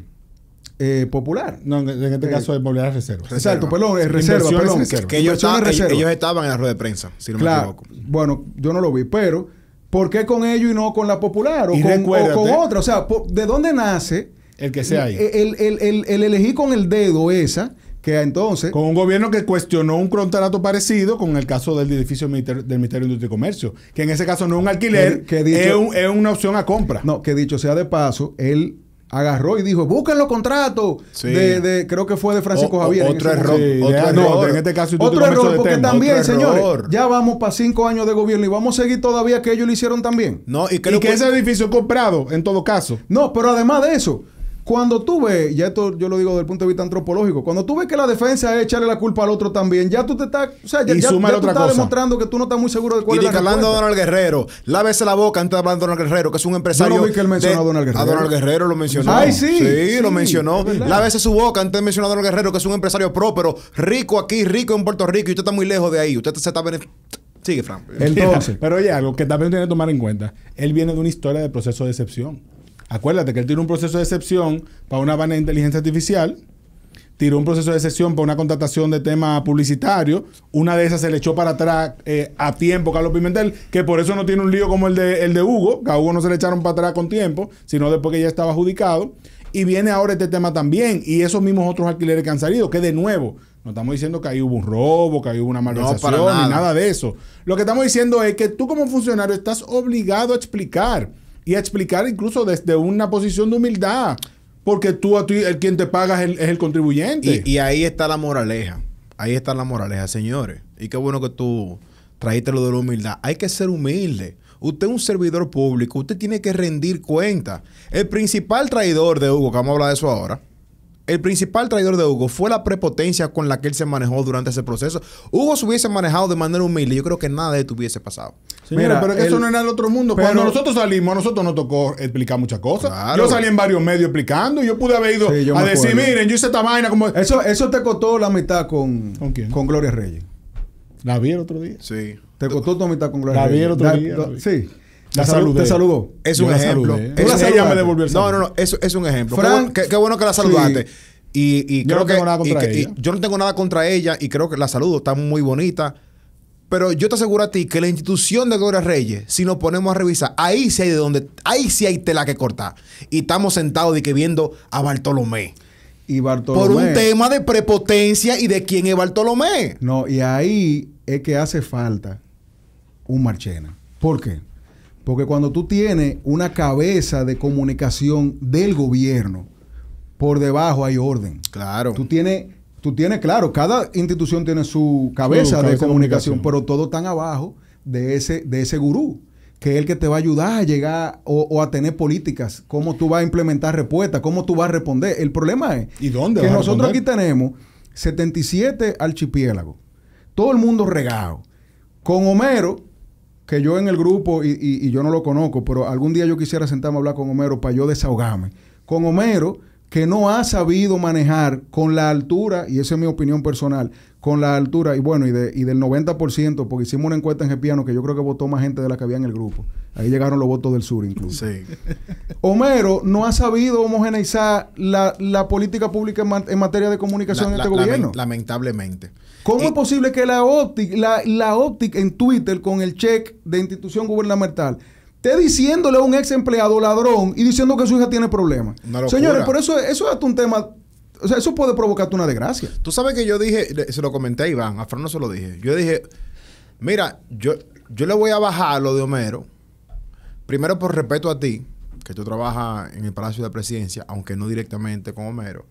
eh, popular. No, en este caso es volver reserva. Exacto, perdón, es reserva, perdón. ellos, estaban en la rueda de prensa, si no me equivoco. Bueno, yo no lo vi, pero ¿por qué con ellos y no con la popular o, con, otra? O sea, ¿de dónde nace? El que sea ahí. El, el, elegir con el dedo esa que entonces... Con un gobierno que cuestionó un contrato parecido con el caso del edificio del Ministerio de Industria y Comercio, que en ese caso no es un alquiler, es, una opción a compra. No, que dicho sea de paso, él agarró y dijo, busquen los contratos de, creo que fue de Francisco Javier. Otro error. otro error. Este porque también, señor, ya vamos para cinco años de gobierno y vamos a seguir todavía que ellos lo hicieron también. No, y, que, que ese edificio comprado, en todo caso. No, pero además de eso, cuando tú ves, ya esto yo lo digo desde el punto de vista antropológico, cuando tú ves que la defensa es echarle la culpa al otro también, ya tú te estás, o sea, ya, y ya, ya estás demostrando que tú no estás muy seguro de cuál y es la respuesta. a Donald Guerrero, lávese la boca antes de hablar de Donald Guerrero, que es un empresario. Yo no vi que él mencionó a Donald Guerrero. A Donald Guerrero lo mencionó. Ay, sí. Sí, lo mencionó. Lávese su boca antes de mencionar a Donald Guerrero, que es un empresario pero rico aquí, rico en Puerto Rico, y usted está muy lejos de ahí. Usted se está Sigue, Frank. Entonces, pero oye, algo que también tiene que tomar en cuenta. Él viene de una historia de proceso de excepción. Acuérdate que él tiró un proceso de excepción para una banda de inteligencia artificial, tiró un proceso de excepción para una contratación de tema publicitario, una de esas se le echó para atrás eh, a tiempo Carlos Pimentel, que por eso no tiene un lío como el de, Hugo, que a Hugo no se le echaron para atrás con tiempo, sino después que ya estaba adjudicado. Y viene ahora este tema también, y esos mismos otros alquileres que han salido, que de nuevo, no estamos diciendo que ahí hubo un robo, que ahí hubo una malversación, ni nada de eso. Lo que estamos diciendo es que tú como funcionario estás obligado a explicar y explicar incluso desde una posición de humildad. Porque tú, a ti, el quien te paga es el, contribuyente. Y, ahí está la moraleja. Ahí está la moraleja, señores. Y qué bueno que tú trajiste lo de la humildad. Hay que ser humilde. Usted es un servidor público. Usted tiene que rendir cuenta. El principal traidor de Hugo, que vamos a hablar de eso ahora, el principal traidor de Hugo fue la prepotencia con la que él se manejó durante ese proceso. Hugo se hubiese manejado de manera humilde, yo creo que nada de esto hubiese pasado. Mira, pero eso no era el otro mundo. Cuando nosotros salimos, a nosotros nos tocó explicar muchas cosas. Yo salí en varios medios explicando. Yo pude haber ido a decir, miren, yo hice esta vaina como... Eso, eso te costó la mitad con, ¿Con, Gloria Reyes. La vi el otro día. Sí. Te costó tu mitad con Gloria la Vi el otro día. sí. La, Te saludó. Es un ejemplo. No, no, no. Es, es un ejemplo. qué, bueno, que la saludaste. Y, yo creo no tengo que, nada contra ella. Y, yo no tengo nada contra ella y creo que la saludo, está muy bonita. Pero yo te aseguro a ti que la institución de Gloria Reyes, si nos ponemos a revisar, ahí sí hay de donde, ahí sí hay tela que cortar. Y estamos sentados y que viendo a Bartolomé. Y Bartolomé. Por un tema de prepotencia y de quién es Bartolomé. No, y ahí es que hace falta un Marchena. ¿Por qué? Porque cuando tú tienes una cabeza de comunicación del gobierno, por debajo hay orden. Claro. Tú tienes, tú tienes claro, cada institución tiene su cabeza, de, comunicación, pero todos están abajo de ese, de ese gurú que es el que te va a ayudar a llegar o, a tener políticas, cómo tú vas a implementar respuestas, cómo tú vas a responder. El problema es que nosotros aquí tenemos 77 archipiélagos, todo el mundo regado, con Homero que yo en el grupo, y, y, yo no lo conozco, pero algún día yo quisiera sentarme a hablar con Homero para yo desahogarme. Con Homero que no ha sabido manejar con la altura, y esa es mi opinión personal, con la altura, y bueno, y, del 90%, porque hicimos una encuesta en Gepiano que yo creo que votó más gente de la que había en el grupo. Ahí llegaron los votos del sur incluso. Homero no ha sabido homogeneizar la, política pública en, materia de comunicación en este gobierno. lamentablemente. ¿Cómo es posible que la óptica, la, la óptica en Twitter con el check de institución gubernamental diciéndole a un ex empleado ladrón y diciendo que su hija tiene problemas. Señores, por eso, eso es un tema o sea, eso puede provocarte una desgracia. Tú sabes que yo dije, se lo comenté a Iván, a Fran no se lo dije. Yo dije, mira, yo, yo le voy a bajar lo de Homero, primero por respeto a ti, que tú trabajas en el Palacio de Presidencia, aunque no directamente con Homero,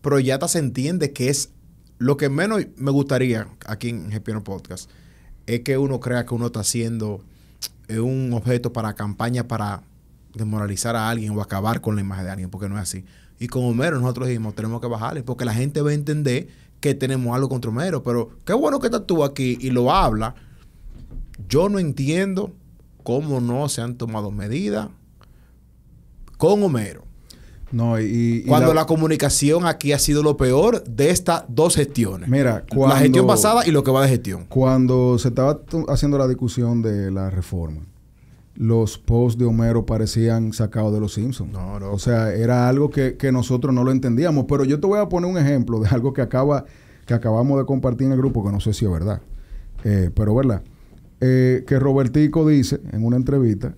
pero ya te se entiende que es lo que menos me gustaría aquí en Gepiano Podcast, es que uno crea que uno está haciendo es un objeto para campaña para desmoralizar a alguien o acabar con la imagen de alguien, porque no es así. Y con Homero nosotros dijimos, tenemos que bajarle, porque la gente va a entender que tenemos algo contra Homero, pero qué bueno que estás tú aquí y lo habla. Yo no entiendo cómo no se han tomado medidas con Homero y, cuando la, comunicación aquí ha sido lo peor de estas dos gestiones. Mira, la gestión pasada y lo que va de gestión. Cuando se estaba haciendo la discusión de la reforma, los posts de Homero parecían sacados de los Simpsons. No, O sea, era algo que, nosotros no lo entendíamos. Pero yo te voy a poner un ejemplo de algo que, acaba, que acabamos de compartir en el grupo, que no sé si es verdad. Eh, pero verdad. Eh, que Robertico dice en una entrevista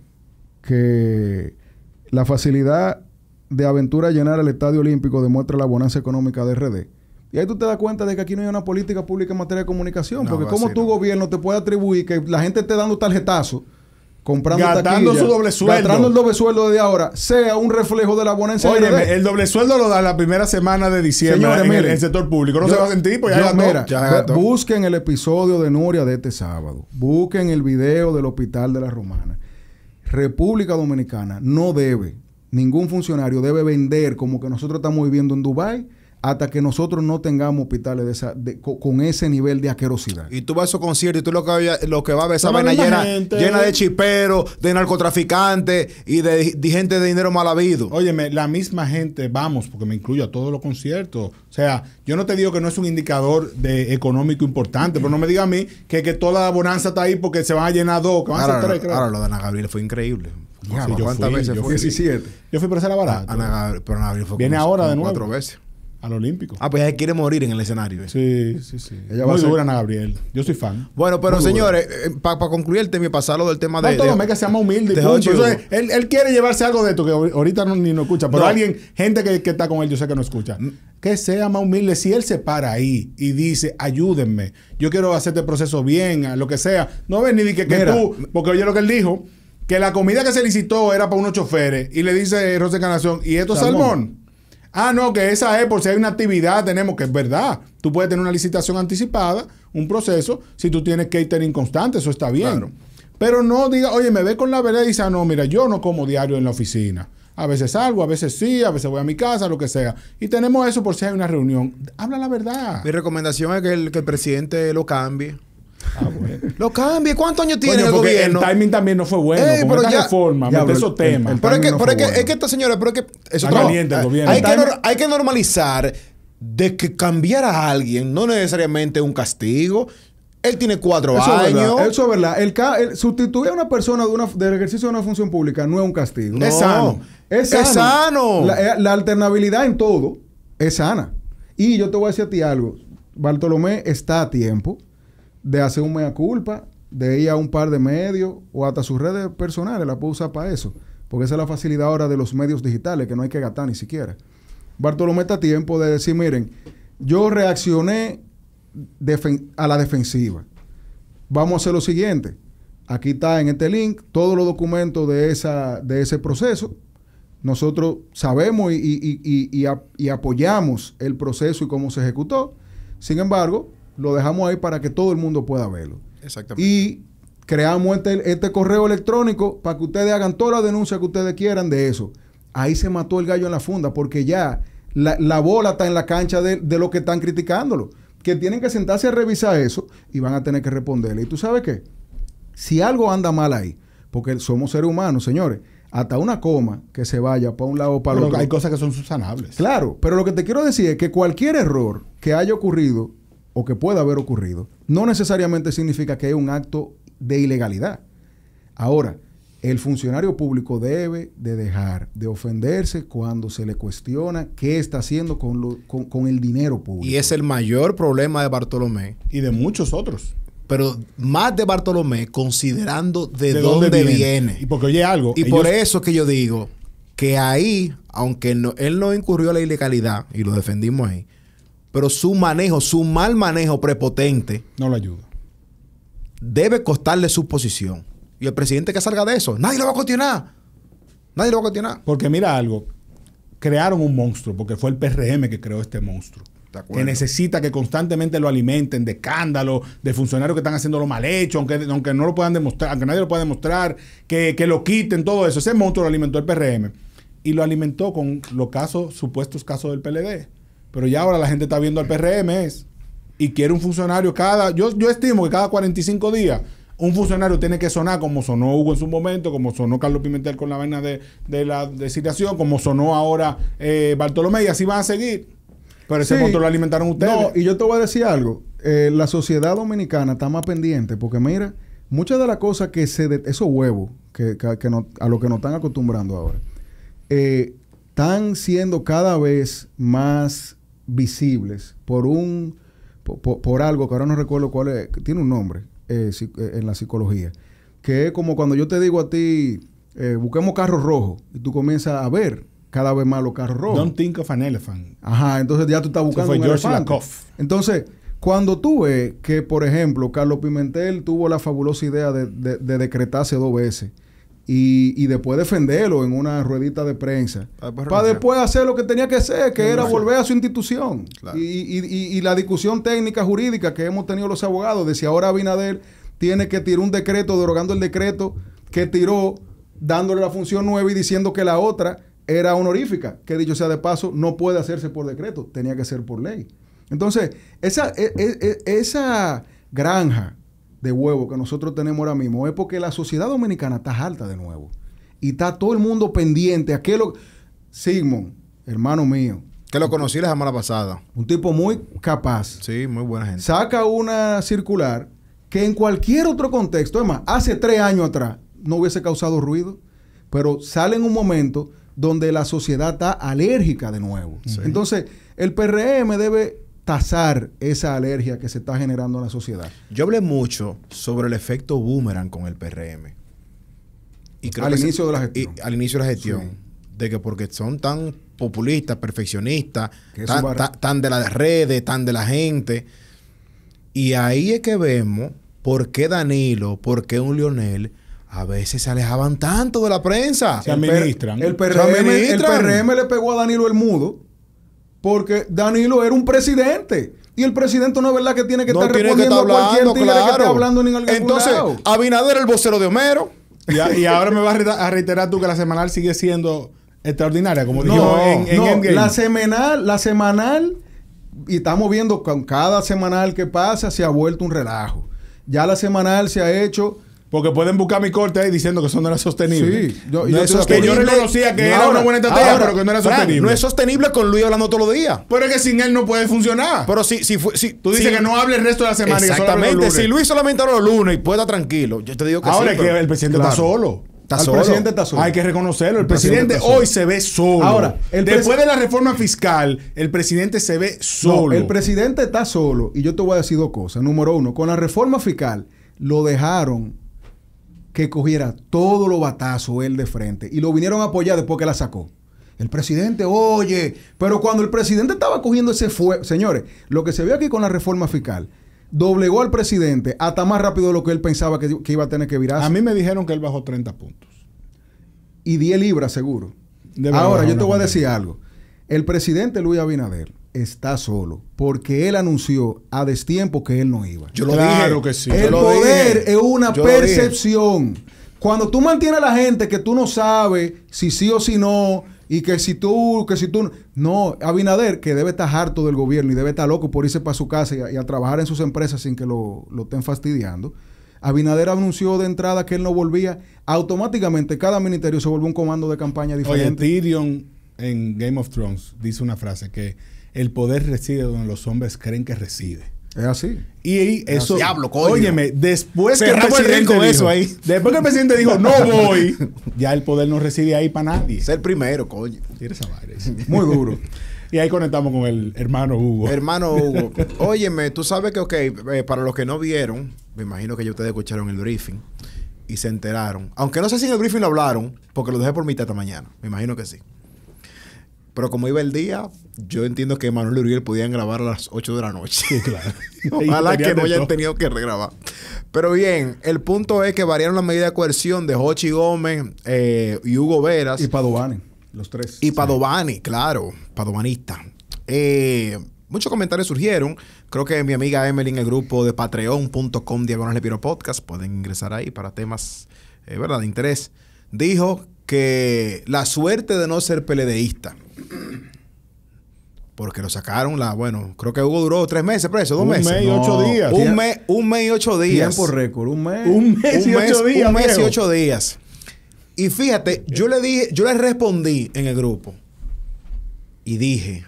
que la facilidad de aventura llenar el Estadio Olímpico demuestra la bonanza económica de RD. Y ahí tú te das cuenta de que aquí no hay una política pública en materia de comunicación. porque como tu gobierno te puede atribuir que la gente esté dando tarjetazos, comprando Gastando su doble sueldo. Gastando el doble sueldo de ahora, sea un reflejo de la bonanza RD el doble sueldo lo da la primera semana de diciembre en, el, sector público. No se va a sentir, pues ya, mira, Busquen el episodio de Nuria de este sábado. Busquen el video del Hospital de la Romana. República Dominicana no debe Ningún funcionario debe vender como que nosotros estamos viviendo en Dubái hasta que nosotros no tengamos hospitales con, ese nivel de aquerosidad Y tú vas a esos conciertos y tú lo que, lo que va a ver esa vaina llena, de chiperos, de narcotraficantes y de, gente de dinero mal habido. Óyeme, la misma gente, vamos, porque me incluyo a todos los conciertos. O sea, yo no te digo que no es un indicador de económico importante, pero no me diga a mí que, que toda la bonanza está ahí porque se van a llenar dos, que van ahora, a lo de Ana Gabriel fue increíble. ¿Cuántas veces fue? 17. Yo fui por esa la barata. pero Ana fue Viene ahora de nuevo. Cuatro veces. Al Olímpico. Ah, pues ella quiere morir en el escenario. Eh. Sí, sí, sí. Ella Muy va a dura, Ana Gabriel. Yo soy fan. Bueno, pero señores, eh, eh, para concluir el tema y pasarlo del tema de. No, todo que sea más humilde punto. él, quiere llevarse algo de esto que ahorita ni no escucha, pero alguien, gente que, está con él, yo sé que no escucha. Mm. Que sea más humilde. Si él se para ahí y dice, ayúdenme, yo quiero hacer este proceso bien, lo que sea. No ven ni que, que tú, porque oye lo que él dijo, que la comida que se licitó era para unos choferes y le dice Rosa Canación, ¿y esto es salmón? Ah, no, que esa es por si hay una actividad, tenemos que es verdad. Tú puedes tener una licitación anticipada, un proceso, si tú tienes catering constante, eso está bien. Pero no diga, oye, me ve con la verdad y dice, ah, no, mira, yo no como diario en la oficina. A veces salgo, a veces sí, a veces voy a mi casa, lo que sea. Y tenemos eso por si hay una reunión. Habla la verdad. Mi recomendación es que el, que el presidente lo cambie. Eh. Lo cambie. ¿Cuántos años tiene el gobierno? El timing también no fue bueno. Ey, pero ya, reforma, esos temas. pero es que, es, esta señora, pero que. Hay, que normalizar de que cambiar a alguien no necesariamente un castigo. Él tiene cuatro años. eso es verdad. El, sustituir a una persona de una, del ejercicio de una función pública no es un castigo. Es sano. Es sano. La, eh, la, alternabilidad en todo es sana. Y yo te voy a decir a ti algo. Bartolomé está a tiempo de hacer un mea culpa, de ir a un par de medios o hasta sus redes personales, la puedo usar para eso, porque esa es la facilidad ahora de los medios digitales, que no hay que gastar ni siquiera. Bartolomé está a tiempo de decir, miren, yo reaccioné a la defensiva. Vamos a hacer lo siguiente. Aquí está en este link todos los documentos de, esa, de ese proceso. Nosotros sabemos y, y apoyamos el proceso y cómo se ejecutó. Sin embargo, lo dejamos ahí para que todo el mundo pueda verlo. Exactamente. Y creamos este, este correo electrónico para que ustedes hagan todas las denuncias que ustedes quieran de eso. Ahí se mató el gallo en la funda porque ya la, bola está en la cancha de, los lo que están criticándolo. Que tienen que sentarse a revisar eso y van a tener que responderle. ¿Y tú sabes qué? Si algo anda mal ahí, porque somos seres humanos, señores, hasta una coma que se vaya para un lado o para el otro. Hay cosas que son subsanables. Claro, pero lo que te quiero decir es que cualquier error que haya ocurrido o que pueda haber ocurrido, no necesariamente significa que es un acto de ilegalidad. Ahora, el funcionario público debe de dejar de ofenderse cuando se le cuestiona qué está haciendo con, el dinero público. Y es el mayor problema de Bartolomé. Y de muchos otros. Pero más de Bartolomé considerando de, dónde, viene? Y porque oye algo. Y por eso que yo digo que ahí, aunque él no incurrió a la ilegalidad, y lo defendimos ahí, pero su manejo, su mal manejo prepotente. No lo ayuda. Debe costarle su posición. Y el presidente que salga de eso, nadie lo va a cuestionar. Nadie lo va a cuestionar. Porque mira algo, crearon un monstruo, porque fue el PRM que creó este monstruo. Que necesita que constantemente lo alimenten de escándalos, de funcionarios que están haciendo lo mal hecho, aunque, aunque no lo puedan demostrar, aunque nadie lo pueda demostrar, que, que lo quiten, todo eso. Ese monstruo lo alimentó el PRM. Y lo alimentó con los casos, supuestos casos del PLD pero ya ahora la gente está viendo al PRM y quiere un funcionario cada. Yo, yo estimo que cada 45 días un funcionario tiene que sonar como sonó Hugo en su momento, como sonó Carlos Pimentel con la vaina de, la situación como sonó ahora eh, Bartolomé, y así van a seguir. Pero ese control lo alimentaron ustedes. No, y yo te voy a decir algo. Eh, la sociedad dominicana está más pendiente, porque mira, muchas de las cosas que se. De, esos huevos que, a lo que nos están acostumbrando ahora, eh, están siendo cada vez más visibles por un por, algo que ahora no recuerdo cuál es, tiene un nombre eh, eh, en la psicología, que es como cuando yo te digo a ti, eh, busquemos carros rojos, y tú comienzas a ver cada vez más los carros rojos. Don't think of an elephant. Ajá, entonces ya tú estás buscando un Entonces, cuando tú que, por ejemplo, Carlos Pimentel tuvo la fabulosa idea de, de, de decretarse dos veces, y, después defenderlo en una ruedita de prensa. Ah, pues, para después hacer lo que tenía que hacer, que era volver a su institución. Y, la discusión técnica jurídica que hemos tenido los abogados de si ahora Abinader tiene que tirar un decreto, derogando el decreto que tiró, dándole la función nueva y diciendo que la otra era honorífica, que dicho sea de paso, no puede hacerse por decreto, tenía que ser por ley. Entonces, esa, e, e, e, esa granja de huevo que nosotros tenemos ahora mismo es porque la sociedad dominicana está alta de nuevo. Y está todo el mundo pendiente. lo... Sigmund, hermano mío. Que lo conocí la semana pasada. Un tipo muy capaz. Sí, muy buena gente. Saca una circular que en cualquier otro contexto, más, hace tres años atrás, no hubiese causado ruido, pero sale en un momento donde la sociedad está alérgica de nuevo. Entonces, el PRM debe esa alergia que se está generando en la sociedad. Yo hablé mucho sobre el efecto boomerang con el PRM. Y al, inicio de la gestión. al inicio de la gestión. que porque son tan populistas, perfeccionistas, tan, de las redes, tan de la gente. Y ahí es que vemos por qué Danilo, por qué un Lionel a veces se alejaban tanto de la prensa. se administran. El PRM le pegó a Danilo el mudo. Porque Danilo era un presidente. Y el presidente no es verdad que tiene que estar respondiendo a cualquier que hablando en Entonces, Abinader era el vocero de Homero. Y, ahora me vas a reiterar tú que la semanal sigue siendo extraordinaria, como no, dijo en, no, La semanal, la semanal, y estamos viendo con cada semanal que pasa, se ha vuelto un relajo. Ya la semanal se ha hecho porque pueden buscar mi corte ahí diciendo que eso no era sostenible. Sí, yo, no es Que reconocía que era una buena estrategia, pero que no era sostenible. no es sostenible con Luis hablando todos los días. Pero es que sin él no puede funcionar. Pero si, si, si tú dices que no hable el resto de la semana. Exactamente. si Luis solamente habla los lunes y puede estar tranquilo, yo te digo que Ahora es que el presidente está solo. Está Hay que reconocerlo. El, presidente, hoy se ve solo. Ahora, después de la reforma fiscal, el presidente se ve solo. el presidente está solo. Y yo te voy a decir dos cosas. Número uno, con la reforma fiscal lo dejaron que cogiera todo lo batazo él de frente y lo vinieron a apoyar después que la sacó. El presidente, oye, pero cuando el presidente estaba cogiendo ese fuego, señores, lo que se vio aquí con la reforma fiscal, doblegó al presidente hasta más rápido de lo que él pensaba que, iba a tener que virar. A mí me dijeron que él bajó 30 puntos. Y 10 libras seguro. Ahora, yo te voy a decir algo. El presidente Luis Abinader está solo, porque él anunció a destiempo que él no iba. Yo lo que El poder es una percepción. Cuando tú mantienes a la gente que tú no sabes si sí o si no, y que si tú, que si tú... No, Abinader, que debe estar harto del gobierno y debe estar loco por irse para su casa y a, trabajar en sus empresas sin que lo, lo estén fastidiando. Abinader anunció de entrada que él no volvía. Automáticamente cada ministerio se volvió un comando de campaña diferente. Tyrion en Game of Thrones dice una frase que el poder reside donde los hombres creen que reside. Es así. Y eso. Diablo, coño. Óyeme, después que el presidente dijo eso ahí, después que el presidente dijo no voy, ya el poder no reside ahí para nadie. Ser primero, coño. Esa madre, Muy duro. y ahí conectamos con el hermano Hugo. Hermano Hugo. Óyeme, tú sabes que, ok, eh, para los que no vieron, me imagino que ya ustedes escucharon el briefing y se enteraron. Aunque no sé si en el briefing lo hablaron, porque lo dejé por mitad esta mañana. Me imagino que sí. Pero como iba el día, yo entiendo que Manuel Uriel podían grabar a las 8 de la noche. claro. Ojalá que no hayan tenido que regrabar. Pero bien, el punto es que variaron la medida de coerción de Jochi Gómez eh, y Hugo Veras. Y Padovani, los tres. Y Padovani, claro, Padovanista. Eh, muchos comentarios surgieron. Creo que mi amiga Emily en el grupo de patreon.com diagonal podcast, pueden ingresar ahí para temas, eh, de interés. Dijo que la suerte de no ser peledeísta. Porque lo sacaron la, bueno, creo que Hugo duró tres meses preso, dos un Mes y ocho días. Un mes un mes y ocho días. Tiempo récord, un mes. Un mes y ocho días. Un mes y ocho días. Y fíjate, yo le dije, yo le respondí en el grupo y dije,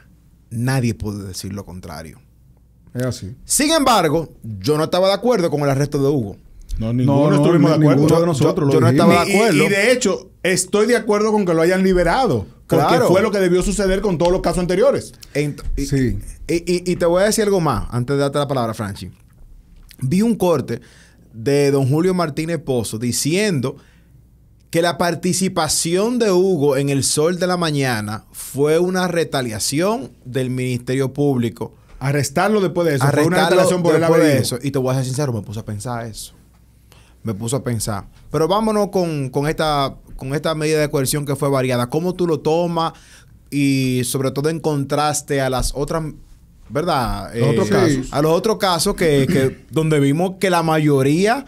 nadie puede decir lo contrario. Es así. Sin embargo, yo no estaba de acuerdo con el arresto de Hugo. No, no, estuvimos de acuerdo. de nosotros yo, no estaba de acuerdo. Y, de hecho, estoy de acuerdo con que lo hayan liberado. Porque claro. fue lo que debió suceder con todos los casos anteriores. sí. Y, te voy a decir algo más antes de darte la palabra, Franchi. Vi un corte de don Julio Martínez Pozo diciendo que la participación de Hugo en el sol de la mañana fue una retaliación del Ministerio Público. Arrestarlo después de eso. después de eso. Y te voy a ser sincero, me puse a pensar eso me puso a pensar. Pero vámonos con, esta, con esta medida de coerción que fue variada. ¿Cómo tú lo tomas? Y sobre todo en contraste a las otras, ¿verdad? otros eh, casos. A los otros casos que, donde vimos que la mayoría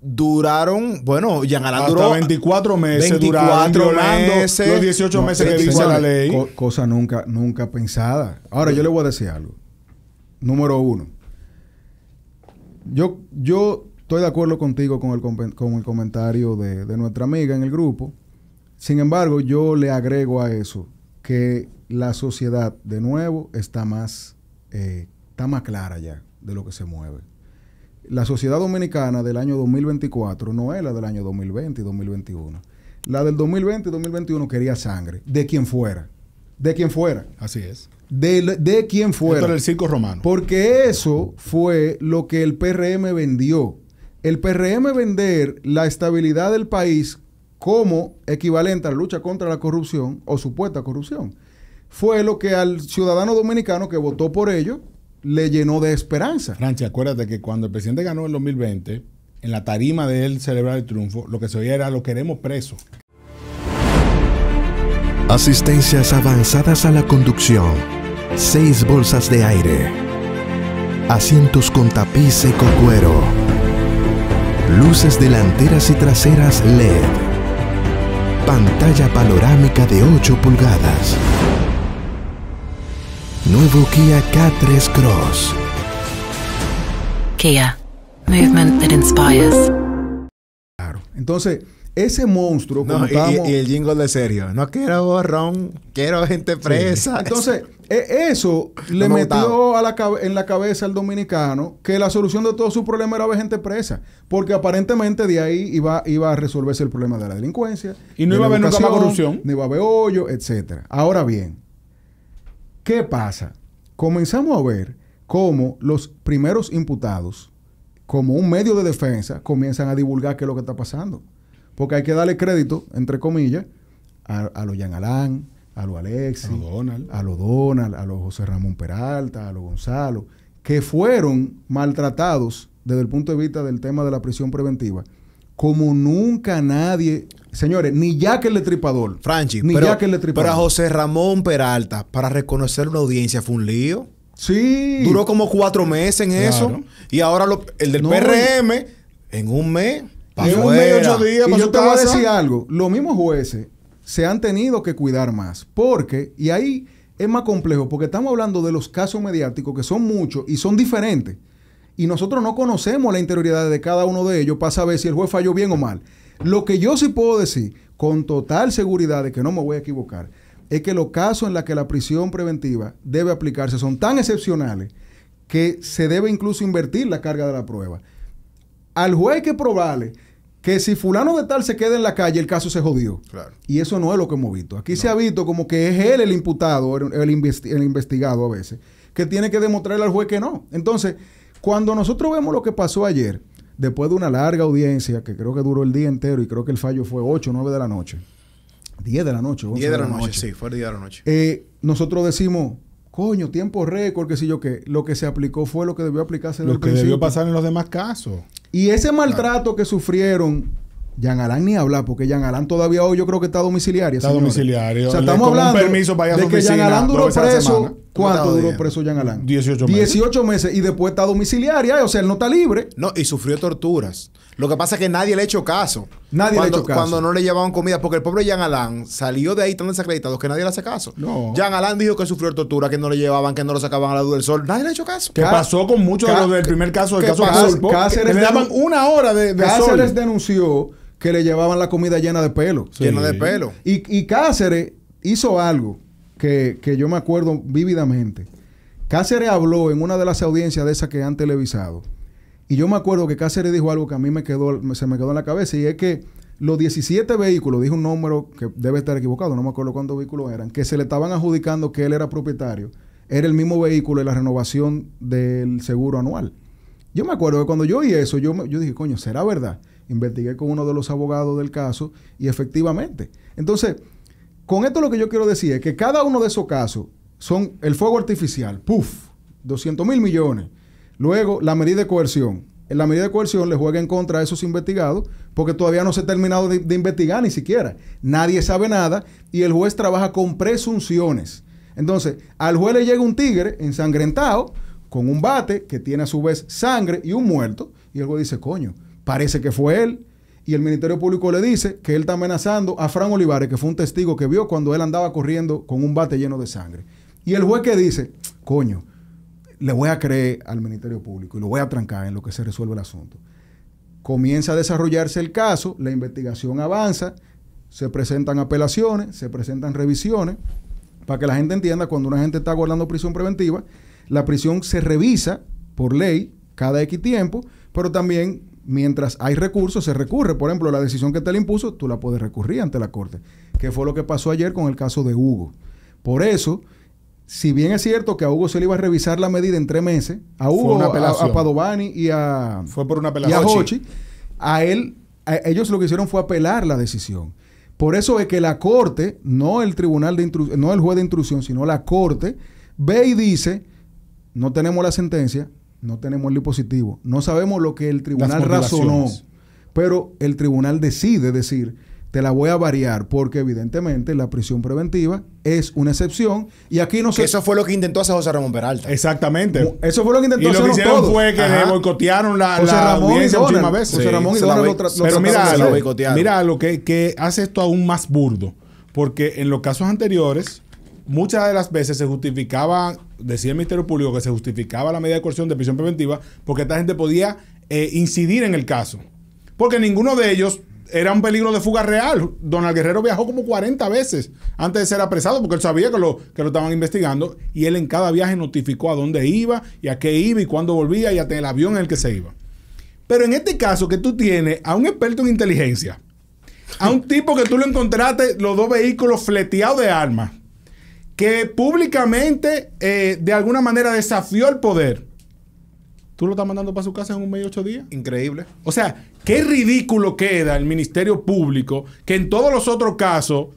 duraron, bueno, ya Hasta 24 meses 24 meses, los 18 meses que dice la ley. cosa nunca nunca pensada. Ahora yo le voy a decir algo. Número uno. Yo yo Estoy de acuerdo contigo con el, comentario de, nuestra amiga en el grupo. Sin embargo, yo le agrego a eso que la sociedad, de nuevo, está más, eh, está más clara ya de lo que se mueve. La sociedad dominicana del año 2024 no es la del año 2020 y 2021. La del 2020 y 2021 quería sangre, de quien fuera. De quien fuera. Así es. De, de quien fuera. Esto era el circo romano. Porque eso fue lo que el PRM vendió el PRM vender la estabilidad del país como equivalente a la lucha contra la corrupción o supuesta corrupción. Fue lo que al ciudadano dominicano que votó por ello le llenó de esperanza. Francia, acuérdate que cuando el presidente ganó en 2020, en la tarima de él celebrar el triunfo, lo que se oía era lo queremos preso. Asistencias avanzadas a la conducción. Seis bolsas de aire. Asientos con tapiz y cuero luces delanteras y traseras LED, pantalla panorámica de 8 pulgadas, nuevo Kia K3 Cross. Kia, movement that inspires. Claro, entonces... Ese monstruo. y, el jingle de serio. No quiero borrón, quiero gente presa. Entonces, e, eso le metió en la cabeza al dominicano que la solución de todo su problema era ver gente presa. Porque aparentemente de ahí iba, a resolverse el problema de la delincuencia. Y no iba a haber nunca más corrupción. Ni iba a haber hoyo, etc. Ahora bien, ¿qué pasa? Comenzamos a ver cómo los primeros imputados, como un medio de defensa, comienzan a divulgar qué es lo que está pasando. Porque hay que darle crédito, entre comillas, a, a los Yan Alán, a los Alexis, a los Donald, a los José Ramón Peralta, a los Gonzalo, que fueron maltratados desde el punto de vista del tema de la prisión preventiva, como nunca nadie Señores, ni ya que el tripador, Franchi, ni ya que el tripador, Pero José Ramón Peralta, para reconocer una audiencia, fue un lío. Sí. Duró como cuatro meses en eso. Y ahora el del PRM, en un mes y yo te voy a decir algo. Los mismos jueces se han tenido que cuidar más. Porque, y ahí es más complejo, porque estamos hablando de los casos mediáticos que son muchos y son diferentes. Y nosotros no conocemos la interioridad de cada uno de ellos para saber si el juez falló bien o mal. Lo que yo sí puedo decir, con total seguridad de que no me voy a equivocar, es que los casos en los que la prisión preventiva debe aplicarse son tan excepcionales que se debe incluso invertir la carga de la prueba. Al juez que probale que si fulano de tal se queda en la calle, el caso se jodió. Claro. Y eso no es lo que hemos visto. Aquí se ha visto como que es él el imputado, el, el investigado a veces, que tiene que demostrarle al juez que no. Entonces, cuando nosotros vemos lo que pasó ayer, después de una larga audiencia, que creo que duró el día entero y creo que el fallo fue 8 o 9 de la noche, 10 de la noche. 10 de la, noche, sí, fue el de la noche. Eh, nosotros decimos, coño, tiempo récord, que sé yo qué. Lo que se aplicó fue lo que debió aplicarse desde Lo que debió pasar en los demás casos. Y ese maltrato que sufrieron Jean Alán ni hablar, porque Jean Alán todavía hoy yo creo que está domiciliario. Está domiciliario. O sea, estamos hablando permiso para de que Jean Alán duró preso. ¿Cuánto duró preso Jean Alán? 18 meses. 18 meses y después está domiciliaria, o sea, él no está libre. No, y sufrió torturas. Lo que pasa es que nadie le ha hecho caso. Nadie cuando, le ha caso. Cuando no le llevaban comida, porque el pobre Jean Alain salió de ahí tan desacreditado que nadie le hace caso. No. Jean Alain dijo que sufrió tortura, que no le llevaban, que no lo sacaban a la luz del sol. Nadie le ha hecho caso. Que pasó con muchos de los del primer caso, Cáceres una hora de, Cáceres denunció que le llevaban la comida llena de pelo. Llena de pelo. Y, y Cáceres hizo algo que, que yo me acuerdo vívidamente. Cáceres habló en una de las audiencias de esas que han televisado y yo me acuerdo que Cáceres dijo algo que a mí me quedó, se me quedó en la cabeza y es que los 17 vehículos, dijo un número que debe estar equivocado, no me acuerdo cuántos vehículos eran, que se le estaban adjudicando que él era propietario, era el mismo vehículo de la renovación del seguro anual. Yo me acuerdo que cuando yo oí eso, yo, yo dije, coño, ¿será verdad? Investigué con uno de los abogados del caso y efectivamente. Entonces, con esto lo que yo quiero decir es que cada uno de esos casos son el fuego artificial, puff, 200 mil millones, Luego, la medida de coerción. En la medida de coerción le juega en contra a esos investigados porque todavía no se ha terminado de, investigar ni siquiera. Nadie sabe nada y el juez trabaja con presunciones. Entonces, al juez le llega un tigre ensangrentado con un bate que tiene a su vez sangre y un muerto y el juez dice, coño, parece que fue él. Y el Ministerio Público le dice que él está amenazando a Fran Olivares, que fue un testigo que vio cuando él andaba corriendo con un bate lleno de sangre. Y el juez que dice, coño, le voy a creer al Ministerio Público y lo voy a trancar en lo que se resuelve el asunto. Comienza a desarrollarse el caso, la investigación avanza, se presentan apelaciones, se presentan revisiones, para que la gente entienda, cuando una gente está guardando prisión preventiva, la prisión se revisa por ley cada X tiempo, pero también mientras hay recursos se recurre. Por ejemplo, la decisión que te le impuso, tú la puedes recurrir ante la Corte, que fue lo que pasó ayer con el caso de Hugo. Por eso, si bien es cierto que a Hugo se le iba a revisar la medida en tres meses, a Hugo, a, Padovani y a, fue por una a a él, ellos lo que hicieron fue apelar la decisión. Por eso es que la corte, no el tribunal de no el juez de instrucción, sino la corte, ve y dice: No tenemos la sentencia, no tenemos el dispositivo, no sabemos lo que el tribunal razonó, pero el tribunal decide decir te la voy a variar porque evidentemente la prisión preventiva es una excepción y aquí no se... Eso fue lo que intentó hacer José Ramón Peralta. Exactamente. Eso fue lo que intentó hacer Y lo que hicieron fue que boicotearon la, audiencia José Ramón y Pero mira, lo, mira que, hace esto aún más burdo. Porque en los casos anteriores, muchas de las veces se justificaba, decía el Ministerio Público que se justificaba la medida de coerción de prisión preventiva porque esta gente podía eh, incidir en el caso. Porque ninguno de ellos era un peligro de fuga real. Donald Guerrero viajó como 40 veces antes de ser apresado porque él sabía que lo, que lo estaban investigando y él en cada viaje notificó a dónde iba y a qué iba y cuándo volvía y hasta el avión en el que se iba. Pero en este caso que tú tienes a un experto en inteligencia, a un tipo que tú lo encontraste los dos vehículos fleteados de armas, que públicamente eh, de alguna manera desafió el poder. Tú lo estás mandando para su casa en un medio ocho días. Increíble. O sea, Qué ridículo queda el Ministerio Público, que en todos los otros casos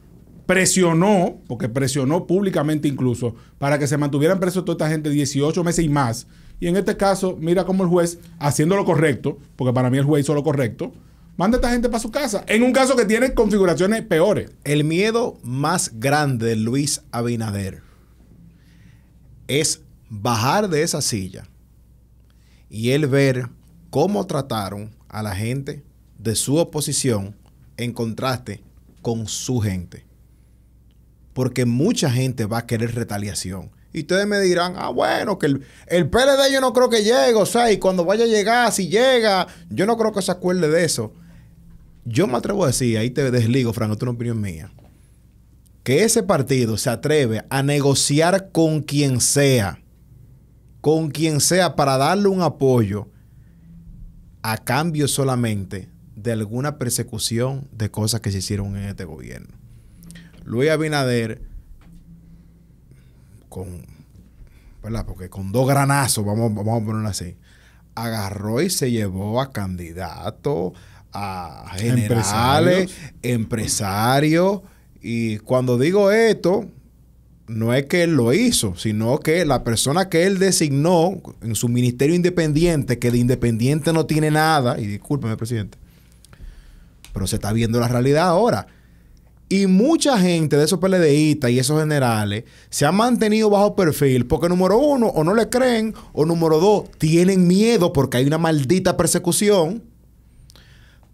presionó, porque presionó públicamente incluso, para que se mantuvieran presos toda esta gente 18 meses y más. Y en este caso, mira cómo el juez, haciendo lo correcto, porque para mí el juez hizo lo correcto, manda a esta gente para su casa, en un caso que tiene configuraciones peores. El miedo más grande de Luis Abinader es bajar de esa silla y él ver cómo trataron a la gente de su oposición en contraste con su gente. Porque mucha gente va a querer retaliación. Y ustedes me dirán, ah, bueno, que el, PLD yo no creo que llegue, o sea, y cuando vaya a llegar, si llega, yo no creo que se acuerde de eso. Yo me atrevo a decir, ahí te desligo, Franco, otra es una opinión mía, que ese partido se atreve a negociar con quien sea, con quien sea, para darle un apoyo a cambio solamente de alguna persecución de cosas que se hicieron en este gobierno. Luis Abinader, con, ¿verdad? Porque con dos granazos, vamos, vamos a ponerlo así, agarró y se llevó a candidatos, a generales, empresarios. Y cuando digo esto, no es que él lo hizo, sino que la persona que él designó en su ministerio independiente, que de independiente no tiene nada, y discúlpeme, presidente, pero se está viendo la realidad ahora. Y mucha gente de esos PLDistas y esos generales se ha mantenido bajo perfil porque, número uno, o no le creen, o número dos, tienen miedo porque hay una maldita persecución.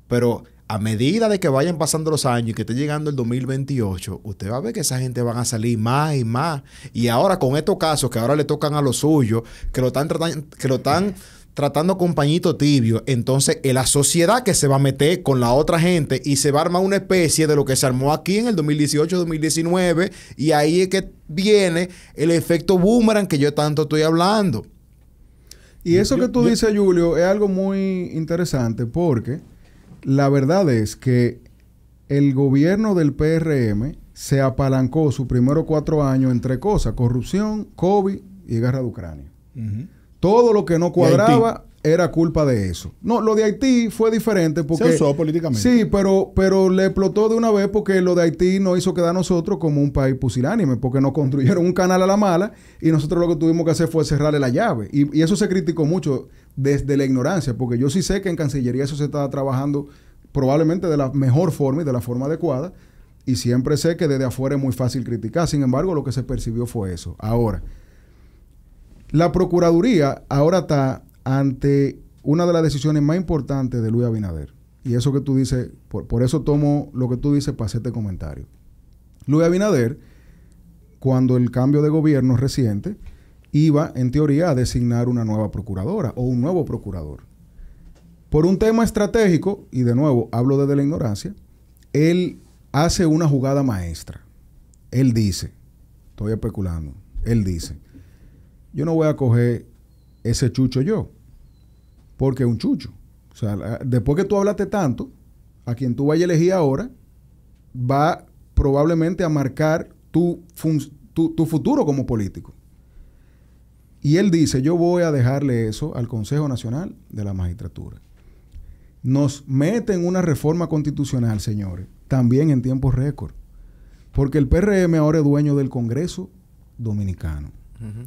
Pero a medida de que vayan pasando los años y que esté llegando el 2028, usted va a ver que esa gente van a salir más y más. Y ahora con estos casos que ahora le tocan a los suyos, que lo están tratando, que lo están tratando con pañito tibio, entonces es eh, la sociedad que se va a meter con la otra gente y se va a armar una especie de lo que se armó aquí en el 2018-2019 y ahí es que viene el efecto boomerang que yo tanto estoy hablando. Y eso que tú dices, Julio, es algo muy interesante porque la verdad es que el gobierno del PRM se apalancó sus primeros cuatro años entre cosas, corrupción, COVID y guerra de Ucrania. Todo lo que no cuadraba era culpa de eso. No, lo de Haití fue diferente porque... Se usó políticamente. Sí, pero, pero le explotó de una vez porque lo de Haití no hizo quedar nosotros como un país pusilánime, porque nos construyeron un canal a la mala y nosotros lo que tuvimos que hacer fue cerrarle la llave. y eso se criticó mucho desde la ignorancia, porque yo sí sé que en Cancillería eso se estaba trabajando probablemente de la mejor forma y de la forma adecuada, y siempre sé que desde afuera es muy fácil criticar, sin embargo lo que se percibió fue eso. Ahora, la Procuraduría ahora está ante una de las decisiones más importantes de Luis Abinader, y eso que tú dices, por, eso tomo lo que tú dices para este comentario. Luis Abinader, cuando el cambio de gobierno es reciente, iba, en teoría, a designar una nueva procuradora o un nuevo procurador. Por un tema estratégico, y de nuevo hablo desde la ignorancia, él hace una jugada maestra. Él dice, estoy especulando, él dice, yo no voy a coger ese chucho yo, porque es un chucho. O sea, después que tú hablaste tanto, a quien tú vayas a elegir ahora, va probablemente a marcar tu futuro como político. Y él dice, yo voy a dejarle eso al Consejo Nacional de la Magistratura. Nos meten una reforma constitucional, señores, también en tiempo récord. Porque el PRM ahora es dueño del Congreso Dominicano.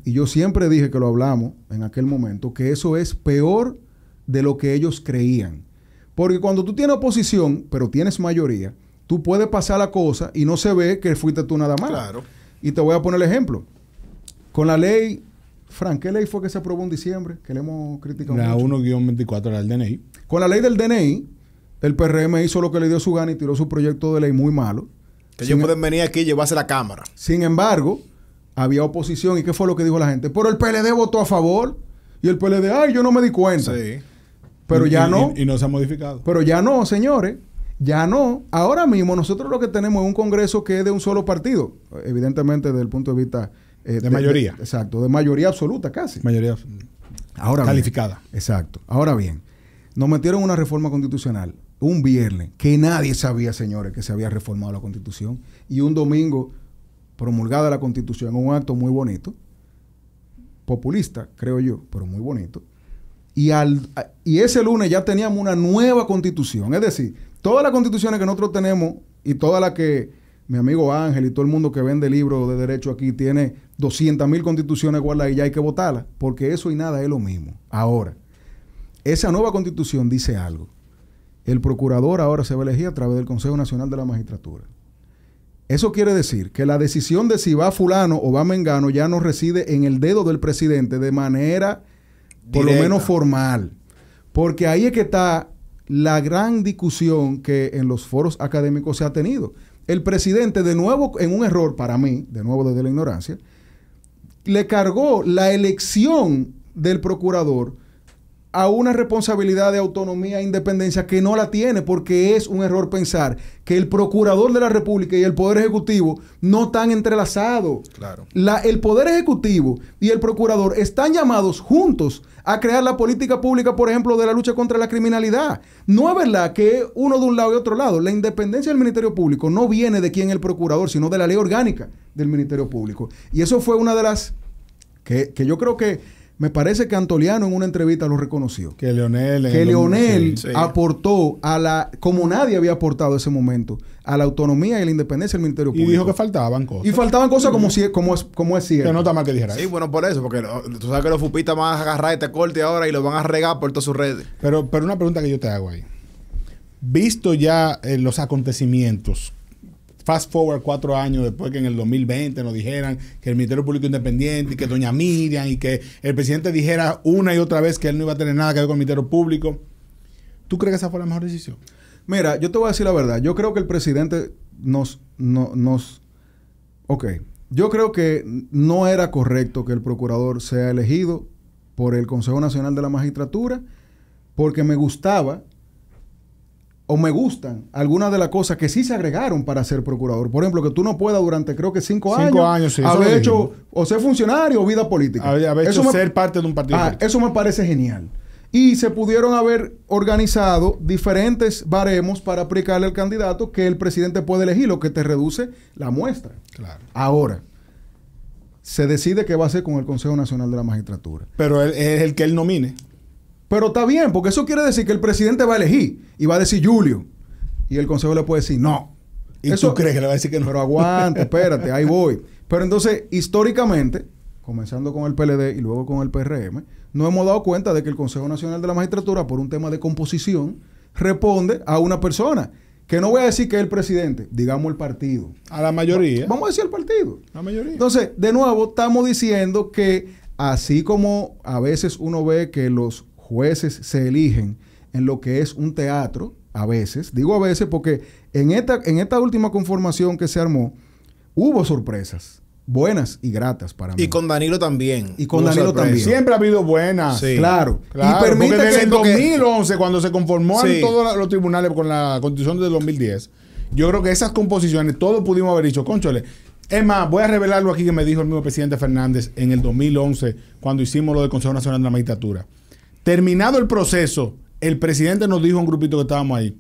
Y yo siempre dije que lo hablamos en aquel momento, que eso es peor de lo que ellos creían. Porque cuando tú tienes oposición, pero tienes mayoría, tú puedes pasar la cosa y no se ve que fuiste tú nada más. Y te voy a poner el ejemplo. Con la ley ¿qué ley fue que se aprobó en diciembre, que le hemos criticado. La 1-24 era el DNI. Con la ley del DNI, el PRM hizo lo que le dio su gana y tiró su proyecto de ley muy malo. Que ellos pueden venir aquí y llevarse la cámara. Sin embargo, había oposición. ¿Y qué fue lo que dijo la gente? Pero el PLD votó a favor. Y el PLD, ay, yo no me di cuenta. Sí. Pero ya no. y no se ha modificado. Pero ya no, señores. Ya no. Ahora mismo nosotros lo que tenemos es un Congreso que es de un solo partido. Evidentemente, desde el punto de vista eh, de, mayoría. exacto, de mayoría absoluta casi. Mayoría Ahora calificada. exacto. Ahora bien, nos metieron una reforma constitucional un viernes que nadie sabía, señores, que se había reformado la constitución y un domingo promulgada la constitución, un acto muy bonito, populista, creo yo, pero muy bonito. Y, al, y ese lunes ya teníamos una nueva constitución, es decir, todas las constituciones que nosotros tenemos y todas las que mi amigo Ángel y todo el mundo que vende libros de derecho aquí tiene 200 mil constituciones guardadas y ya hay que votarlas, porque eso y nada es lo mismo. Ahora, esa nueva constitución dice algo. El procurador ahora se va a elegir a través del Consejo Nacional de la Magistratura. Eso quiere decir que la decisión de si va fulano o va mengano ya no reside en el dedo del presidente de manera, por lo menos formal. Porque ahí es que está la gran discusión que en los foros académicos se ha tenido el presidente, de nuevo, en un error para mí, de nuevo desde la ignorancia, le cargó la elección del procurador a una responsabilidad de autonomía e independencia que no la tiene, porque es un error pensar que el procurador de la República y el Poder Ejecutivo no están entrelazados. Claro. el Poder Ejecutivo y el procurador están llamados juntos a crear la política pública, por ejemplo, de la lucha contra la criminalidad. No es verdad que uno de un lado y otro lado. La independencia del Ministerio Público no viene de quien el procurador, sino de la ley orgánica del Ministerio Público. Y eso fue una de las que, que yo creo que me parece que Antoliano en una entrevista lo reconoció. Que Leonel, que Leonel aportó a la, como nadie había aportado ese momento, a la autonomía y la independencia del Ministerio Público. Y dijo que faltaban cosas. Y faltaban cosas como, si, como, es, como es cierto. Que no está mal que dijera Sí, bueno, por eso, porque tú sabes que los fupistas van a agarrar este corte ahora y lo van a regar por todas sus redes. Pero, pero una pregunta que yo te hago ahí. Visto ya eh, los acontecimientos fast forward cuatro años después que en el 2020 nos dijeran que el Ministerio Público Independiente y que doña Miriam y que el presidente dijera una y otra vez que él no iba a tener nada que ver con el Ministerio Público. ¿Tú crees que esa fue la mejor decisión? Mira, yo te voy a decir la verdad. Yo creo que el presidente nos... nos ok. Yo creo que no era correcto que el procurador sea elegido por el Consejo Nacional de la Magistratura porque me gustaba o me gustan algunas de las cosas que sí se agregaron para ser procurador. Por ejemplo, que tú no puedas durante creo que cinco, años, sí, haber hecho o ser funcionario o vida política. Haber, hecho ser parte de un partido. Ah, eso me parece genial. Y se pudieron haber organizado diferentes baremos para aplicarle al candidato que el presidente puede elegir, lo que te reduce la muestra. Claro. Ahora, se decide qué va a hacer con el Consejo Nacional de la Magistratura. Pero es el que él nomine. Pero está bien, porque eso quiere decir que el presidente va a elegir y va a decir Julio. Y el consejo le puede decir no. ¿Y eso, tú crees que le va a decir que no? Pero aguante, espérate, ahí voy. Pero entonces, históricamente, comenzando con el PLD y luego con el PRM, no hemos dado cuenta de que el Consejo Nacional de la Magistratura, por un tema de composición, responde a una persona. Que no voy a decir que es el presidente, digamos el partido. A la mayoría. Vamos a decir el partido. La mayoría. Entonces, de nuevo, estamos diciendo que así como a veces uno ve que los jueces se eligen en lo que es un teatro, a veces, digo a veces porque en esta, en esta última conformación que se armó, hubo sorpresas buenas y gratas para mí. Y con Danilo también. Y con Danilo también. Siempre ha habido buenas. Claro. Y permite que en 2011, cuando se conformó todos los tribunales con la constitución de 2010, yo creo que esas composiciones, todos pudimos haber dicho, conchole. Es más, voy a revelarlo aquí que me dijo el mismo presidente Fernández en el 2011, cuando hicimos lo del Consejo Nacional de la Magistratura. Terminado el proceso, el presidente nos dijo a un grupito que estábamos ahí,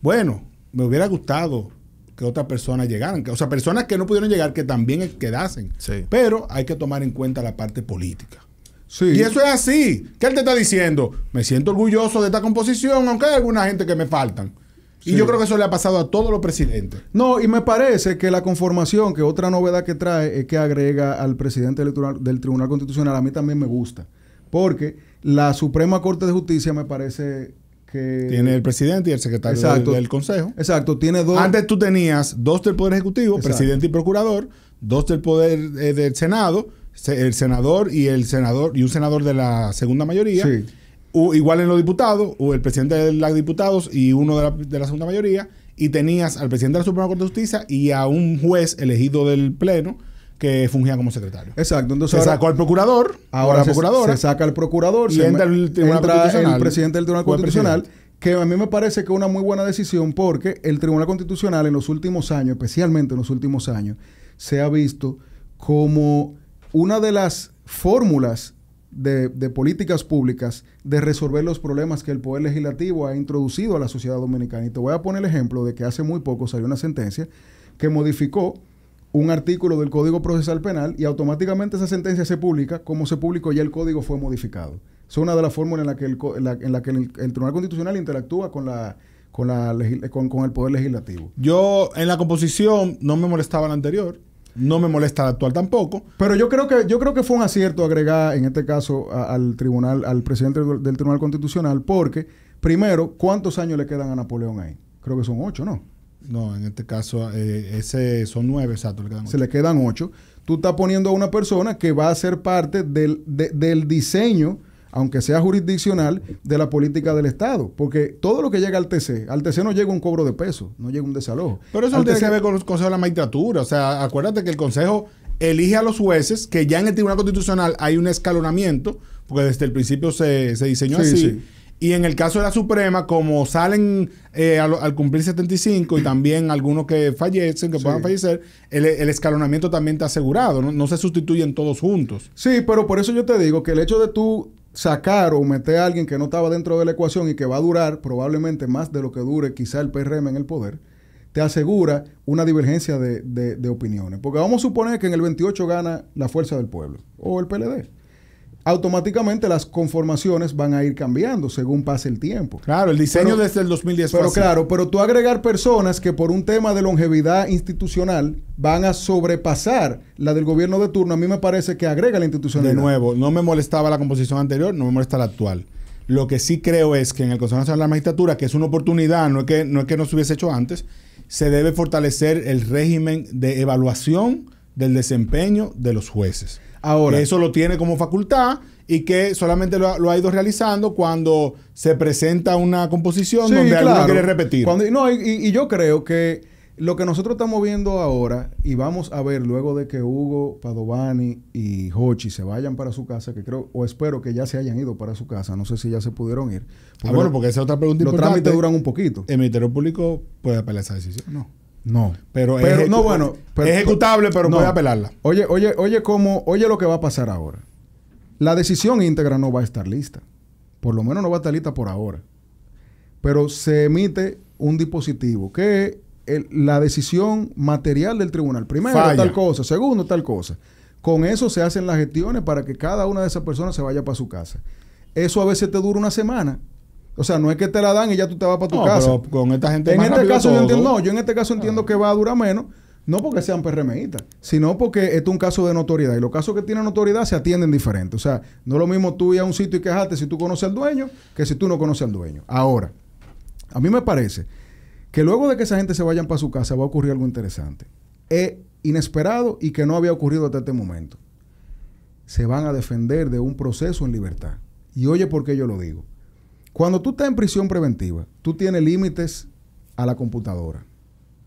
bueno, me hubiera gustado que otras personas llegaran, o sea, personas que no pudieron llegar que también quedasen. Pero hay que tomar en cuenta la parte política. Sí. Y eso es así. ¿Qué él te está diciendo? Me siento orgulloso de esta composición, aunque hay alguna gente que me faltan. Y yo creo que eso le ha pasado a todos los presidentes. No, y me parece que la conformación, que otra novedad que trae es que agrega al presidente electoral del Tribunal Constitucional, a mí también me gusta. Porque la Suprema Corte de Justicia me parece que... Tiene el presidente y el secretario del, Consejo. Exacto, tiene dos... Antes tú tenías dos del Poder Ejecutivo, presidente y procurador, dos del Poder eh, del Senado, el senador y el senador y un senador de la segunda mayoría. Sí. igual en los diputados, o el presidente de los diputados y uno de la, de la segunda mayoría, y tenías al presidente de la Suprema Corte de Justicia y a un juez elegido del Pleno, que fungía como secretario. Exacto. se sacó al procurador, ahora, se, saca al procurador, y entra el, presidente del Tribunal Constitucional, que a mí me parece que es una muy buena decisión porque el Tribunal Constitucional en los últimos años, especialmente en los últimos años, se ha visto como una de las fórmulas de, de, políticas públicas de resolver los problemas que el Poder Legislativo ha introducido a la sociedad dominicana. Y te voy a poner el ejemplo de que hace muy poco salió una sentencia que modificó un artículo del Código Procesal Penal y automáticamente esa sentencia se publica, como se publicó ya el código fue modificado. Es una de las fórmulas en la que el, en la, que el, Tribunal Constitucional interactúa con la con, el Poder Legislativo. Yo en la composición no me molestaba la anterior, no me molesta la actual tampoco. Pero yo creo que, yo creo que fue un acierto agregar en este caso al tribunal, al presidente del Tribunal Constitucional, porque primero, ¿cuántos años le quedan a Napoleón ahí? Creo que son ocho, ¿no? No, en este caso eh, ese son nueve, exacto. Se le quedan ocho. Tú estás poniendo a una persona que va a ser parte del, del diseño, aunque sea jurisdiccional, de la política del Estado. Porque todo lo que llega al TC, al TC no llega un cobro de peso, no llega un desalojo. Pero eso no tiene que ver con los consejos de la magistratura. O sea, acuérdate que el Consejo elige a los jueces, que ya en el Tribunal Constitucional hay un escalonamiento, porque desde el principio se, se diseñó sí, así. Y en el caso de la Suprema, como salen eh, al, cumplir 75 y también algunos que fallecen, que puedan fallecer, el, escalonamiento también está asegurado, ¿no? no se sustituyen todos juntos. Sí, pero por eso yo te digo que el hecho de tú sacar o meter a alguien que no estaba dentro de la ecuación y que va a durar probablemente más de lo que dure quizá el PRM en el poder, te asegura una divergencia de, de opiniones. Porque vamos a suponer que en el 28 gana la fuerza del pueblo o el PLD automáticamente las conformaciones van a ir cambiando según pase el tiempo. Claro, el diseño desde el 2010. Pero claro, pero tú agregar personas que por un tema de longevidad institucional van a sobrepasar la del gobierno de turno, a mí me parece que agrega la institución. De nuevo, no me molestaba la composición anterior, no me molesta la actual. Lo que sí creo es que en el Consejo Nacional de la Magistratura, que es una oportunidad, no que no, es que no se hubiese hecho antes, se debe fortalecer el régimen de evaluación del desempeño de los jueces. Ahora. eso lo tiene como facultad y que solamente lo, ha ido realizando cuando se presenta una composición donde alguien quiere repetir. no, y, yo creo que lo que nosotros estamos viendo ahora, y vamos a ver luego de que Hugo, Padovani y Hochi se vayan para su casa, que creo, o espero que ya se hayan ido para su casa, no sé si ya se pudieron ir. ah, bueno, porque esa es otra pregunta los Los trámites duran un poquito. ¿El Ministerio Público puede apelar esa decisión? No. No. Pero, es no, bueno. ejecutable, pero no. a apelarla. Oye, oye, oye, cómo, oye lo que va a pasar ahora. La decisión íntegra no va a estar lista. Por lo menos no va a estar lista por ahora. Pero se emite un dispositivo que la decisión material del tribunal. Primero, tal cosa. Segundo, tal cosa. Con eso se hacen las gestiones para que cada una de esas personas se vaya para su casa. Eso a veces te dura una semana o sea, no es que te la dan y ya tú te vas para tu casa. Pero con esta gente En este caso no, yo en este caso entiendo ah. que va a durar menos, no porque sean PRMistas, sino porque esto es un caso de notoriedad. Y los casos que tienen notoriedad se atienden diferente. O sea, no es lo mismo tú ir a un sitio y quejarte si tú conoces al dueño que si tú no conoces al dueño. Ahora, a mí me parece que luego de que esa gente se vayan para su casa va a ocurrir algo interesante. Es inesperado y que no había ocurrido hasta este momento. Se van a defender de un proceso en libertad. Y oye por qué yo lo digo. Cuando tú estás en prisión preventiva, tú tienes límites a la computadora.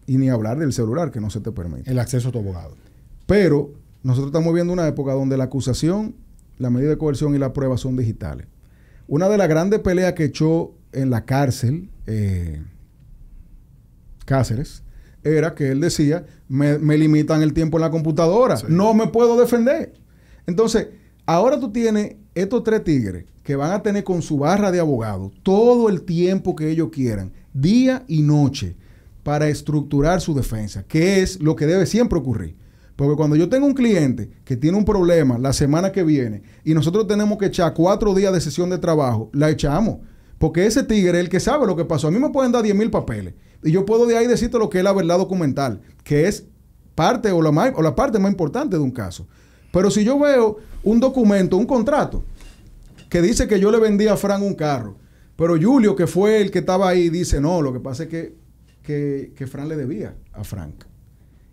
Y ni hablar del celular que no se te permite. El acceso a tu abogado. Pero nosotros estamos viendo una época donde la acusación, la medida de coerción y la prueba son digitales. Una de las grandes peleas que echó en la cárcel eh, Cáceres era que él decía, me, limitan el tiempo en la computadora, no me puedo defender. Entonces, ahora tú tienes estos tres tigres que van a tener con su barra de abogado todo el tiempo que ellos quieran, día y noche, para estructurar su defensa, que es lo que debe siempre ocurrir. Porque cuando yo tengo un cliente que tiene un problema la semana que viene y nosotros tenemos que echar cuatro días de sesión de trabajo, la echamos. Porque ese tigre es el que sabe lo que pasó. A mí me pueden dar 10 mil papeles y yo puedo de ahí decirte lo que es la verdad documental, que es parte o la, o la parte más importante de un caso. Pero si yo veo un documento, un contrato, que dice que yo le vendí a Fran un carro. Pero Julio, que fue el que estaba ahí, dice, no, lo que pasa es que, que, que Fran le debía a Frank.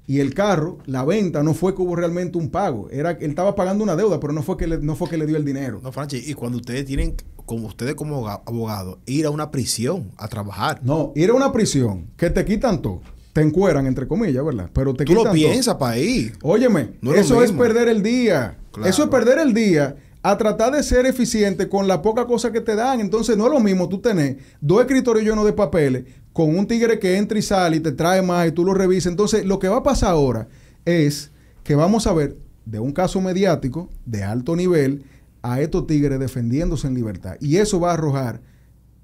Y el carro, la venta, no fue que hubo realmente un pago. Era, él estaba pagando una deuda, pero no fue que le, no fue que le dio el dinero. No, Franchi, y cuando ustedes tienen, como ustedes como abogados, ir a una prisión a trabajar. No, ir a una prisión que te quitan todo. Te encueran, entre comillas, ¿verdad? Pero te Tú lo piensas para ahí. Óyeme, eso es perder el día. Eso es perder el día a tratar de ser eficiente con la poca cosa que te dan. Entonces, no es lo mismo tú tenés dos escritorios llenos de papeles con un tigre que entra y sale y te trae más y tú lo revisas. Entonces, lo que va a pasar ahora es que vamos a ver de un caso mediático de alto nivel a estos tigres defendiéndose en libertad. Y eso va a arrojar,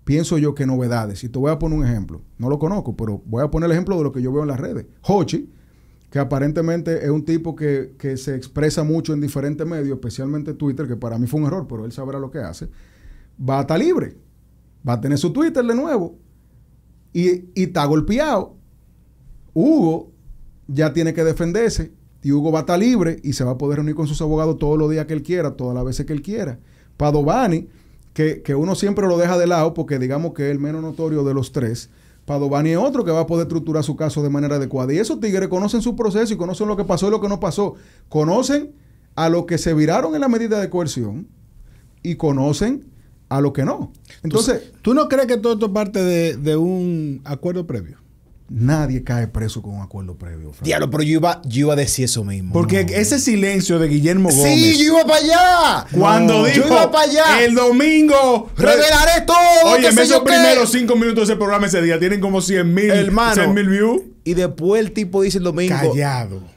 pienso yo, que novedades. Y te voy a poner un ejemplo. No lo conozco, pero voy a poner el ejemplo de lo que yo veo en las redes. Hochi que aparentemente es un tipo que, se expresa mucho en diferentes medios, especialmente Twitter, que para mí fue un error, pero él sabrá lo que hace, va a estar libre, va a tener su Twitter de nuevo y, está golpeado. Hugo ya tiene que defenderse y Hugo va a estar libre y se va a poder reunir con sus abogados todos los días que él quiera, todas las veces que él quiera. Padovani, que, que uno siempre lo deja de lado porque digamos que es el menos notorio de los tres, Padovani es otro que va a poder estructurar su caso de manera adecuada. Y esos tigres conocen su proceso y conocen lo que pasó y lo que no pasó. Conocen a los que se viraron en la medida de coerción y conocen a los que no. Entonces, ¿tú, no crees que todo esto parte de un acuerdo previo? Nadie cae preso con un acuerdo previo. Diablo, pero yo iba, iba, a decir eso mismo. Porque ese silencio de Guillermo Gómez. Sí, yo iba para allá. Cuando dijo. El domingo. Revelaré todo. Oye, en esos primeros cinco minutos de ese programa ese día tienen como cien mil. 100 mil views. Y después el tipo dice el domingo. Callado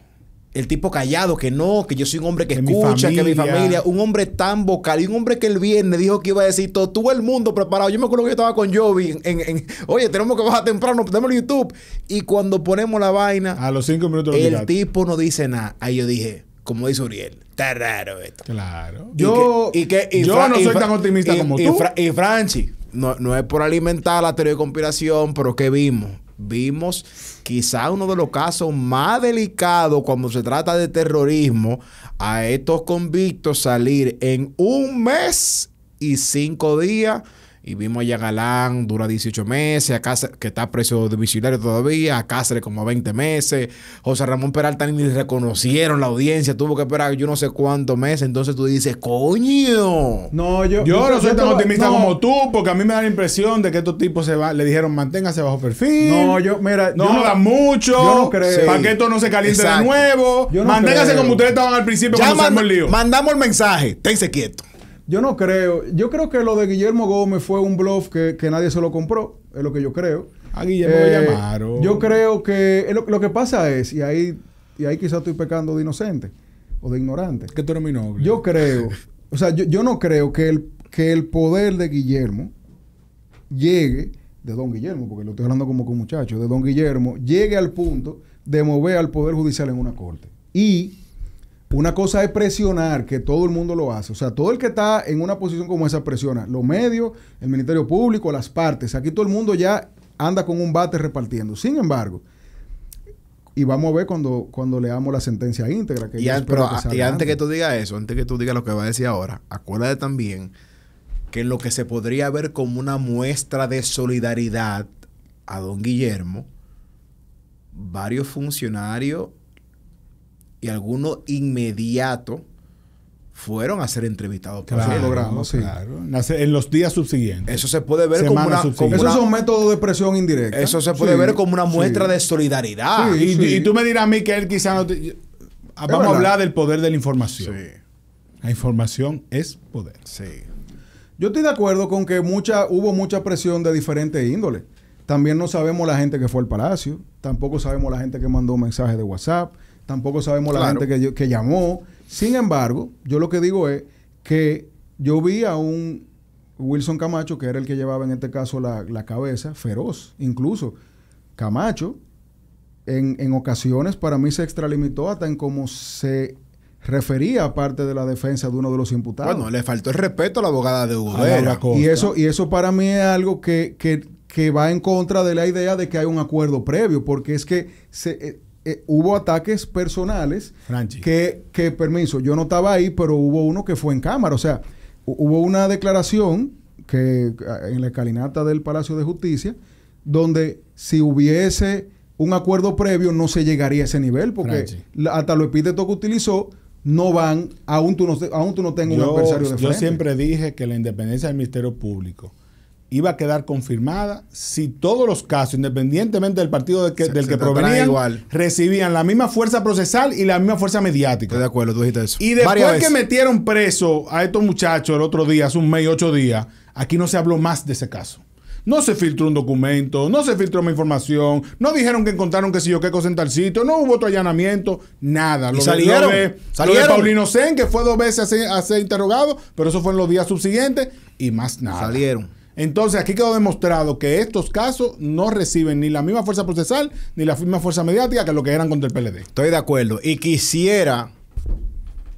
el tipo callado, que no, que yo soy un hombre que, escucha, que mi familia, un hombre tan vocal y un hombre que el viernes dijo que iba a decir todo, el mundo preparado. Yo me acuerdo que yo estaba con Jovi en, oye, tenemos que bajar temprano, tenemos YouTube. Y cuando ponemos la vaina, a los cinco minutos el tipo no dice nada. Ahí yo dije, como dice Uriel, está raro esto. Claro. Yo, y que, yo no soy tan optimista como tú. y, Franchi, no, no es por alimentar la teoría de conspiración, pero ¿qué vimos? Vimos quizás uno de los casos más delicados cuando se trata de terrorismo a estos convictos salir en un mes y cinco días y vimos allá a Galán, dura 18 meses, que está preso de vigilario todavía, a Cáceres como 20 meses. José Ramón Peralta ni reconocieron la audiencia, tuvo que esperar yo no sé cuántos meses. Entonces tú dices, coño. No, yo, yo no, soy tan optimista como tú, porque a mí me da la impresión de que estos tipos se va, le dijeron manténgase bajo perfil. No, yo, mira, no, yo mucho. no Para que esto no se caliente de nuevo. manténgase como ustedes estaban al principio ya el lío. Mandamos el mensaje, Tense quieto yo no creo. Yo creo que lo de Guillermo Gómez fue un bluff que, nadie se lo compró. Es lo que yo creo. A Guillermo le eh, llamaron. Yo creo que eh, lo, que pasa es, y ahí, y ahí quizás estoy pecando de inocente o de ignorante. Que tú eres mi noble. Yo creo, o sea, yo, no creo que el, que el poder de Guillermo llegue, de don Guillermo, porque lo estoy hablando como con muchachos, de don Guillermo, llegue al punto de mover al Poder Judicial en una corte. Y una cosa es presionar, que todo el mundo lo hace. O sea, todo el que está en una posición como esa presiona. Los medios, el Ministerio Público, las partes. Aquí todo el mundo ya anda con un bate repartiendo. Sin embargo, y vamos a ver cuando, cuando leamos la sentencia íntegra. Que y, antes, que tú digas eso, antes que tú digas lo que va a decir ahora, acuérdate también que lo que se podría ver como una muestra de solidaridad a don Guillermo, varios funcionarios y algunos inmediato fueron a ser entrevistados. claro, claro. En los días subsiguientes. Eso se puede ver como una, es un método de presión indirecta. Eso se puede ver como una muestra de solidaridad. Y, tú me dirás a mí que él quizás no Vamos a hablar del poder de la información. La información es poder. Sí. Yo estoy de acuerdo con que mucha, hubo mucha presión de diferentes índoles. También no sabemos la gente que fue al palacio, tampoco sabemos la gente que mandó mensajes de WhatsApp, tampoco sabemos la gente que, llamó. Sin embargo, yo lo que digo es que yo vi a un Wilson Camacho, que era el que llevaba en este caso la, cabeza, feroz, incluso. Camacho, en, ocasiones para mí se extralimitó hasta en cómo se refería a parte de la defensa de uno de los imputados. Bueno, le faltó el respeto a la abogada de Y eso, y eso para mí es algo que, que, va en contra de la idea de que hay un acuerdo previo, porque es que se, eh, eh, hubo ataques personales que, que, permiso, yo no estaba ahí, pero hubo uno que fue en cámara. O sea, hubo una declaración que eh, en la escalinata del Palacio de Justicia, donde si hubiese un acuerdo previo no se llegaría a ese nivel, porque hasta lo epíteto que utilizó no van, aún tú no, aún no tengas un adversario de frente. Yo siempre dije que la independencia del Ministerio Público iba a quedar confirmada si todos los casos, independientemente del partido del que provenían, recibían la misma fuerza procesal y la misma fuerza mediática. de acuerdo, tú dijiste eso. Y después que metieron preso a estos muchachos el otro día, hace un mes y ocho días, aquí no se habló más de ese caso. No se filtró un documento, no se filtró una información, no dijeron que encontraron que si yo qué cosa en tal sitio, no hubo otro allanamiento, nada. Lo y salieron, salieron. Lo Paulino Sen, que fue dos veces a ser interrogado, pero eso fue en los días subsiguientes y más nada. Salieron. Entonces, aquí quedó demostrado que estos casos no reciben ni la misma fuerza procesal ni la misma fuerza mediática que lo que eran contra el PLD. Estoy de acuerdo. Y quisiera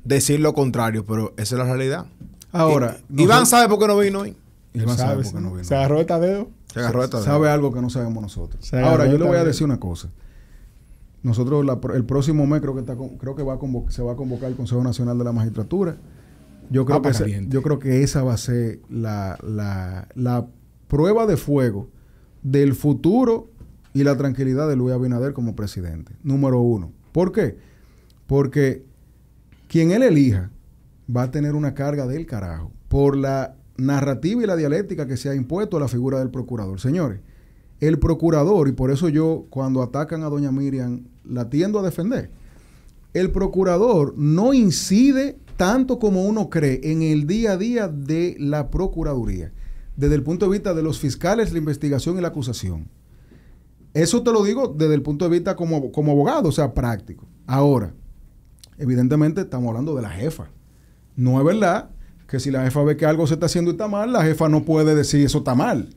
decir lo contrario, pero esa es la realidad. Ahora, Iván sabe por qué no vino hoy. Iván sabe, por qué no vino. Se agarró de dedo? Se agarró dedo. Sabe algo que no sabemos nosotros. Ahora, yo le voy a decir una cosa. Nosotros el próximo mes creo que está, creo que se va a convocar el Consejo Nacional de la Magistratura Ah, pues, eh, yo creo, que, esa va a ser la, la prueba de fuego del futuro y la tranquilidad de Luis Abinader como presidente. Número uno. ¿Por qué? Porque quien él elija va a tener una carga del carajo por la narrativa y la dialéctica que se ha impuesto a la figura del procurador. Señores, el procurador, y por eso yo cuando atacan a doña Miriam la tiendo a defender, el procurador no incide tanto como uno cree en el día a día de la Procuraduría, desde el punto de vista de los fiscales, la investigación y la acusación. Eso te lo digo desde el punto de vista como, como abogado, o sea, práctico. Ahora, evidentemente estamos hablando de la jefa. No es verdad que si la jefa ve que algo se está haciendo y está mal, la jefa no puede decir eso está mal.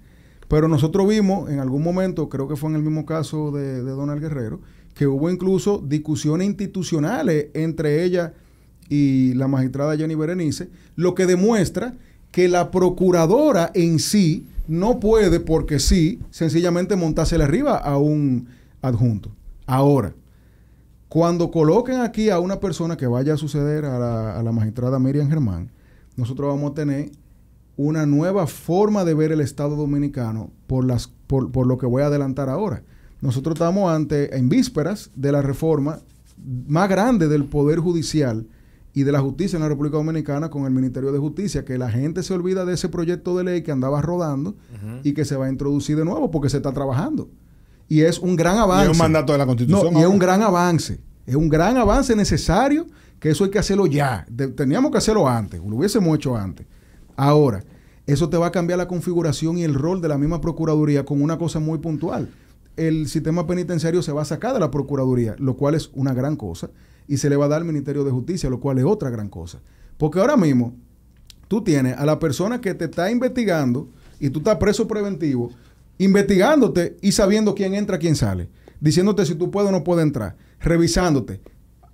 Pero nosotros vimos en algún momento, creo que fue en el mismo caso de, de Donald Guerrero, que hubo incluso discusiones institucionales entre ella y la magistrada Jenny Berenice, lo que demuestra que la procuradora en sí no puede, porque sí, sencillamente montársele arriba a un adjunto. Ahora, cuando coloquen aquí a una persona que vaya a suceder a la, magistrada Miriam Germán, nosotros vamos a tener una nueva forma de ver el Estado dominicano por, las, por, lo que voy a adelantar ahora. Nosotros estamos ante, en vísperas de la reforma más grande del Poder Judicial y de la justicia en la República Dominicana con el Ministerio de Justicia, que la gente se olvida de ese proyecto de ley que andaba rodando y que se va a introducir de nuevo porque se está trabajando. Y es un gran avance. es un mandato de la Constitución. No, y es un gran avance. Es un gran avance necesario que eso hay que hacerlo ya. teníamos que hacerlo antes, lo hubiésemos hecho antes. Ahora, eso te va a cambiar la configuración y el rol de la misma Procuraduría con una cosa muy puntual el sistema penitenciario se va a sacar de la Procuraduría, lo cual es una gran cosa, y se le va a dar al Ministerio de Justicia, lo cual es otra gran cosa. Porque ahora mismo tú tienes a la persona que te está investigando y tú estás preso preventivo, investigándote y sabiendo quién entra, quién sale, diciéndote si tú puedes o no puedes entrar, revisándote,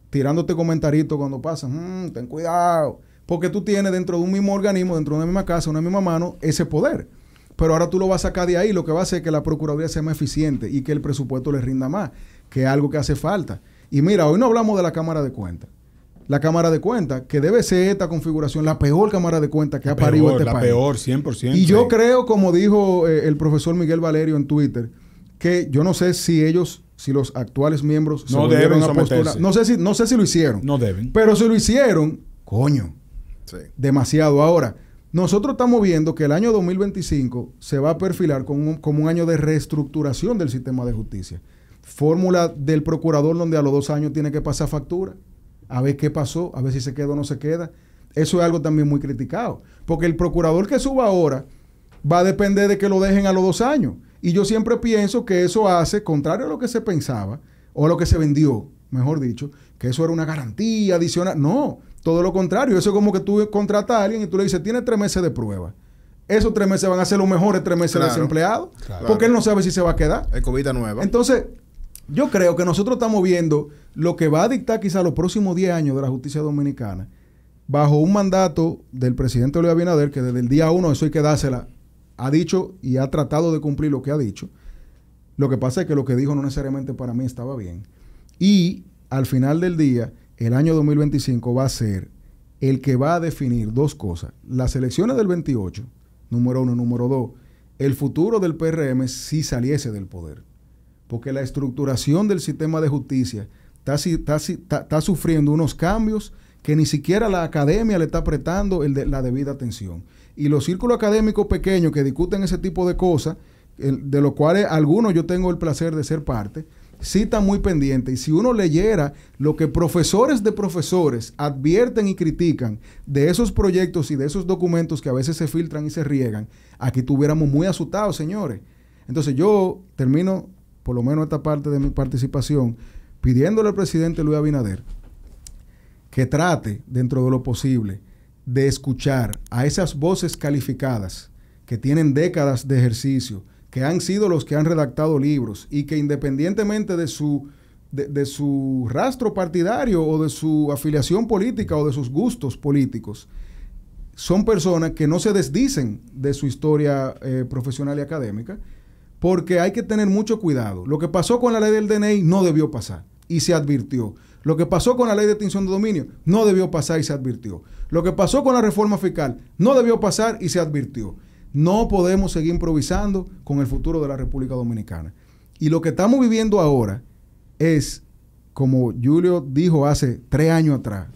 tirándote comentaritos cuando pasan, mm, ten cuidado, porque tú tienes dentro de un mismo organismo, dentro de una misma casa, una misma mano, ese poder. Pero ahora tú lo vas a sacar de ahí, lo que va a hacer que la Procuraduría sea más eficiente y que el presupuesto le rinda más, que es algo que hace falta. Y mira, hoy no hablamos de la Cámara de Cuentas. La Cámara de Cuentas, que debe ser esta configuración, la peor Cámara de Cuentas que ha parido este la país. La peor, 100%. Y yo eh. creo, como dijo eh, el profesor Miguel Valerio en Twitter, que yo no sé si ellos, si los actuales miembros no se deben a No sé, si, no sé si lo hicieron. No deben. Pero si lo hicieron, coño, demasiado. Ahora, nosotros estamos viendo que el año 2025 se va a perfilar como un, año de reestructuración del sistema de justicia. Fórmula del procurador donde a los dos años tiene que pasar factura, a ver qué pasó, a ver si se queda o no se queda. Eso es algo también muy criticado, porque el procurador que suba ahora va a depender de que lo dejen a los dos años. Y yo siempre pienso que eso hace, contrario a lo que se pensaba, o a lo que se vendió, mejor dicho, que eso era una garantía adicional. No, todo lo contrario, eso es como que tú contratas a alguien y tú le dices, tiene tres meses de prueba. Esos tres meses van a ser los mejores tres meses de desempleado... porque él no sabe si se va a quedar. Es COVID nueva. Entonces, yo creo que nosotros estamos viendo lo que va a dictar quizá los próximos 10 años de la justicia dominicana, bajo un mandato del presidente Luis Abinader, que desde el día uno, eso hay que dársela, ha dicho y ha tratado de cumplir lo que ha dicho. Lo que pasa es que lo que dijo no necesariamente para mí estaba bien. Y al final del día, el año 2025 va a ser el que va a definir dos cosas. Las elecciones del 28, número uno, número dos, el futuro del PRM si saliese del poder. Porque la estructuración del sistema de justicia está, sufriendo unos cambios que ni siquiera la academia le está prestando la debida atención. Y los círculos académicos pequeños que discuten ese tipo de cosas, de los cuales algunos yo tengo el placer de ser parte, Cita muy pendiente. Y si uno leyera lo que profesores de profesores advierten y critican de esos proyectos y de esos documentos que a veces se filtran y se riegan, aquí tuviéramos muy asustados, señores. Entonces yo termino, por lo menos esta parte de mi participación, pidiéndole al presidente Luis Abinader que trate, dentro de lo posible, de escuchar a esas voces calificadas que tienen décadas de ejercicio, que han sido los que han redactado libros y que independientemente de su, de, su rastro partidario o de su afiliación política o de sus gustos políticos, son personas que no se desdicen de su historia eh, profesional y académica, porque hay que tener mucho cuidado. Lo que pasó con la ley del DNI no debió pasar y se advirtió. Lo que pasó con la ley de extinción de dominio no debió pasar y se advirtió. Lo que pasó con la reforma fiscal no debió pasar y se advirtió. No podemos seguir improvisando con el futuro de la República Dominicana. Y lo que estamos viviendo ahora es, como Julio dijo hace tres años atrás,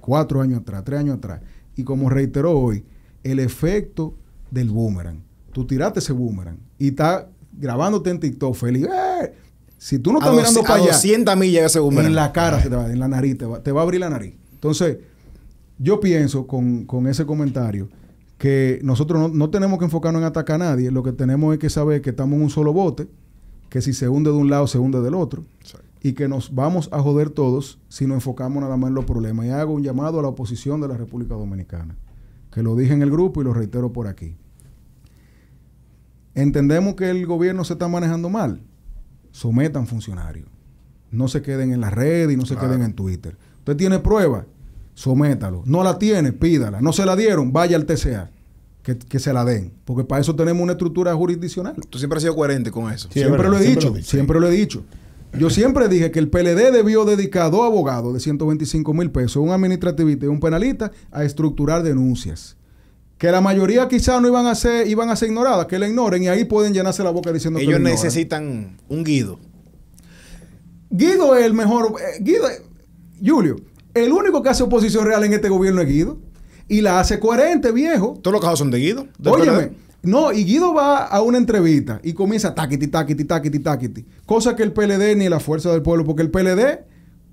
cuatro años atrás, tres años atrás, y como reiteró hoy, el efecto del boomerang. Tú tiraste ese boomerang y está grabándote en TikTok, feliz. ¡Eh! Si tú no estás mirando para allá. millas ese boomerang. En la cara, te va, en la nariz, te va, a abrir la nariz. Entonces, yo pienso con, con ese comentario que nosotros no, tenemos que enfocarnos en atacar a nadie, lo que tenemos es que saber que estamos en un solo bote, que si se hunde de un lado, se hunde del otro, y que nos vamos a joder todos si nos enfocamos nada más en los problemas. Y hago un llamado a la oposición de la República Dominicana, que lo dije en el grupo y lo reitero por aquí. Entendemos que el gobierno se está manejando mal, sometan funcionarios no se queden en las redes y no se queden en Twitter. Usted tiene pruebas, sométalo. No la tiene, pídala. No se la dieron, vaya al TCA. Que, que, se la den, porque para eso tenemos una estructura jurisdiccional. Tú siempre has sido coherente con eso. Siempre, lo, he dicho, siempre lo he dicho. Yo siempre dije que el PLD debió dedicar a dos abogados de 125 mil pesos, un administrativista y un penalista, a estructurar denuncias. Que la mayoría quizás no iban a ser, iban a ser ignoradas, que la ignoren y ahí pueden llenarse la boca diciendo Ellos que Ellos necesitan un Guido. Guido es el mejor. Eh, Guido, Julio, el único que hace oposición real en este gobierno es Guido. Y la hace coherente, viejo. Todos los casos son de Guido. Óyeme. No, y Guido va a una entrevista y comienza taquiti, taquiti, taquiti, taquiti. Cosa que el PLD ni la fuerza del pueblo, porque el PLD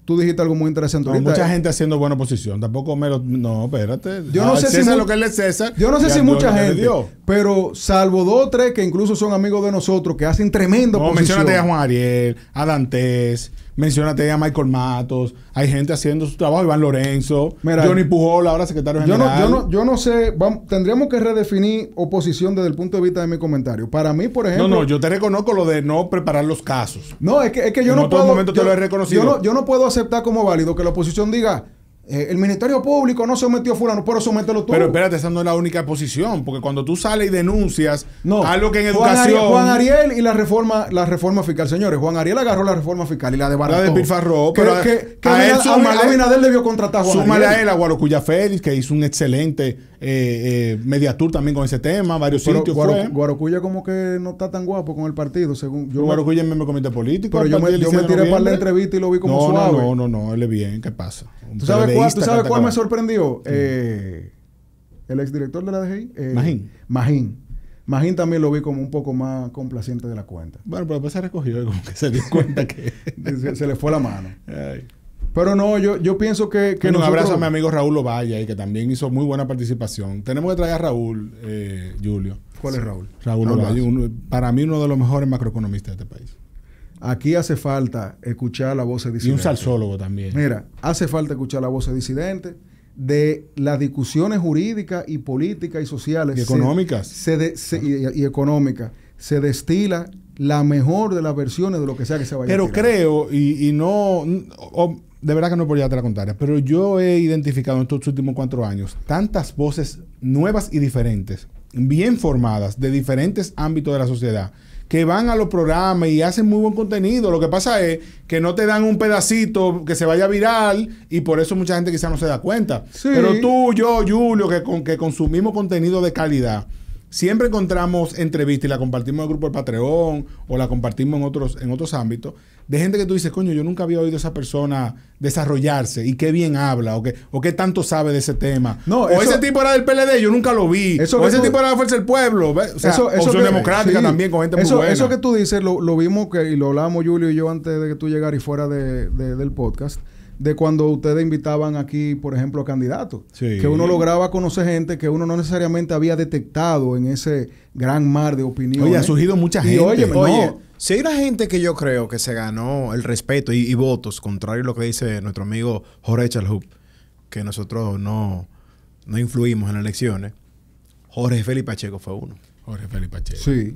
tú dijiste algo muy interesante. Hay mucha eh. gente haciendo buena oposición. Tampoco No, espérate. Yo no, ah, sé si. lo que es César. Yo no sé si mucha gente. Pero salvo dos o tres que incluso son amigos de nosotros que hacen tremendo no, oposición. mencionate a Juan Ariel, a Dantes mencionate a Michael Matos, hay gente haciendo su trabajo, Iván Lorenzo, Johnny Pujol, ahora secretario general. Yo no, yo sé, vamos, tendríamos que redefinir oposición desde el punto de vista de mi comentario. Para mí, por ejemplo... No, no, yo te reconozco lo de no preparar los casos. No, es que, es que yo no puedo... En momento te lo he reconocido. Yo yo no puedo aceptar como válido que la oposición diga... Eh, el Ministerio Público no sometió a fulano, pero los tú. Pero espérate, esa no es la única posición, porque cuando tú sales y denuncias algo que en educación... Juan Ariel y la reforma, la reforma fiscal, señores, Juan Ariel agarró la reforma fiscal y la de La de Pilfarro, pero que, a, que, a, él, debió contratar a Juan Súmale Ariel. a él a Guarocuya Félix, que hizo un excelente eh, eh Mediatur también con ese tema, varios sitios. Guaro, fue. Guarocuya como que no está tan guapo con el partido, según yo. Guarocuya es miembro comité político. Pero yo me, tiré para la entrevista y lo vi como no, suave. No, no, no, él es bien, ¿qué pasa? ¿Tú sabes cuál, me sorprendió? Eh, el exdirector de la DGI. Eh, Magín. Magín. también lo vi como un poco más complaciente de la cuenta. Bueno, pero después se recogió y como que se dio cuenta que... se, se, le fue la mano. Ay. Pero no, yo, yo pienso que, que nosotros... Un abrazo a mi amigo Raúl Ovalla, y que también hizo muy buena participación. Tenemos que traer a Raúl, eh, Julio. ¿Cuál es Raúl? Raúl, para mí uno de los mejores macroeconomistas de este país. Aquí hace falta escuchar la voz de disidentes. Y un salsólogo también. Mira, hace falta escuchar la voz de disidente de las discusiones jurídicas y políticas y sociales. Y económicas. Se, y, económicas. Se destila la mejor de las versiones de lo que sea que se vaya Pero creo, y, y no, de verdad que no podía te la contar, pero yo he identificado en estos últimos cuatro años tantas voces nuevas y diferentes, bien formadas, de diferentes ámbitos de la sociedad, que van a los programas y hacen muy buen contenido. Lo que pasa es que no te dan un pedacito que se vaya viral y por eso mucha gente quizá no se da cuenta. Pero tú, yo, Julio, que, con, que consumimos contenido de calidad siempre encontramos entrevistas y la compartimos en el grupo de Patreon o la compartimos en otros, en otros ámbitos de gente que tú dices, coño, yo nunca había oído a esa persona desarrollarse y qué bien habla o qué, o qué tanto sabe de ese tema. No, o ese tipo era del PLD, yo nunca lo vi. o ese tipo era de la Fuerza del Pueblo. eso, eso democrática también con gente muy buena. Eso que tú dices lo, lo vimos que, y lo hablábamos Julio y yo antes de que tú llegaras y fuera de, del podcast de cuando ustedes invitaban aquí, por ejemplo, a candidatos. Que uno lograba conocer gente que uno no necesariamente había detectado en ese gran mar de opinión. Oye, ha surgido mucha gente. oye, si hay una gente que yo creo que se ganó el respeto y, votos, contrario a lo que dice nuestro amigo Jorge Chalhub, que nosotros no, no influimos en las elecciones, Jorge Felipe Pacheco fue uno. Jorge Felipe Pacheco. Sí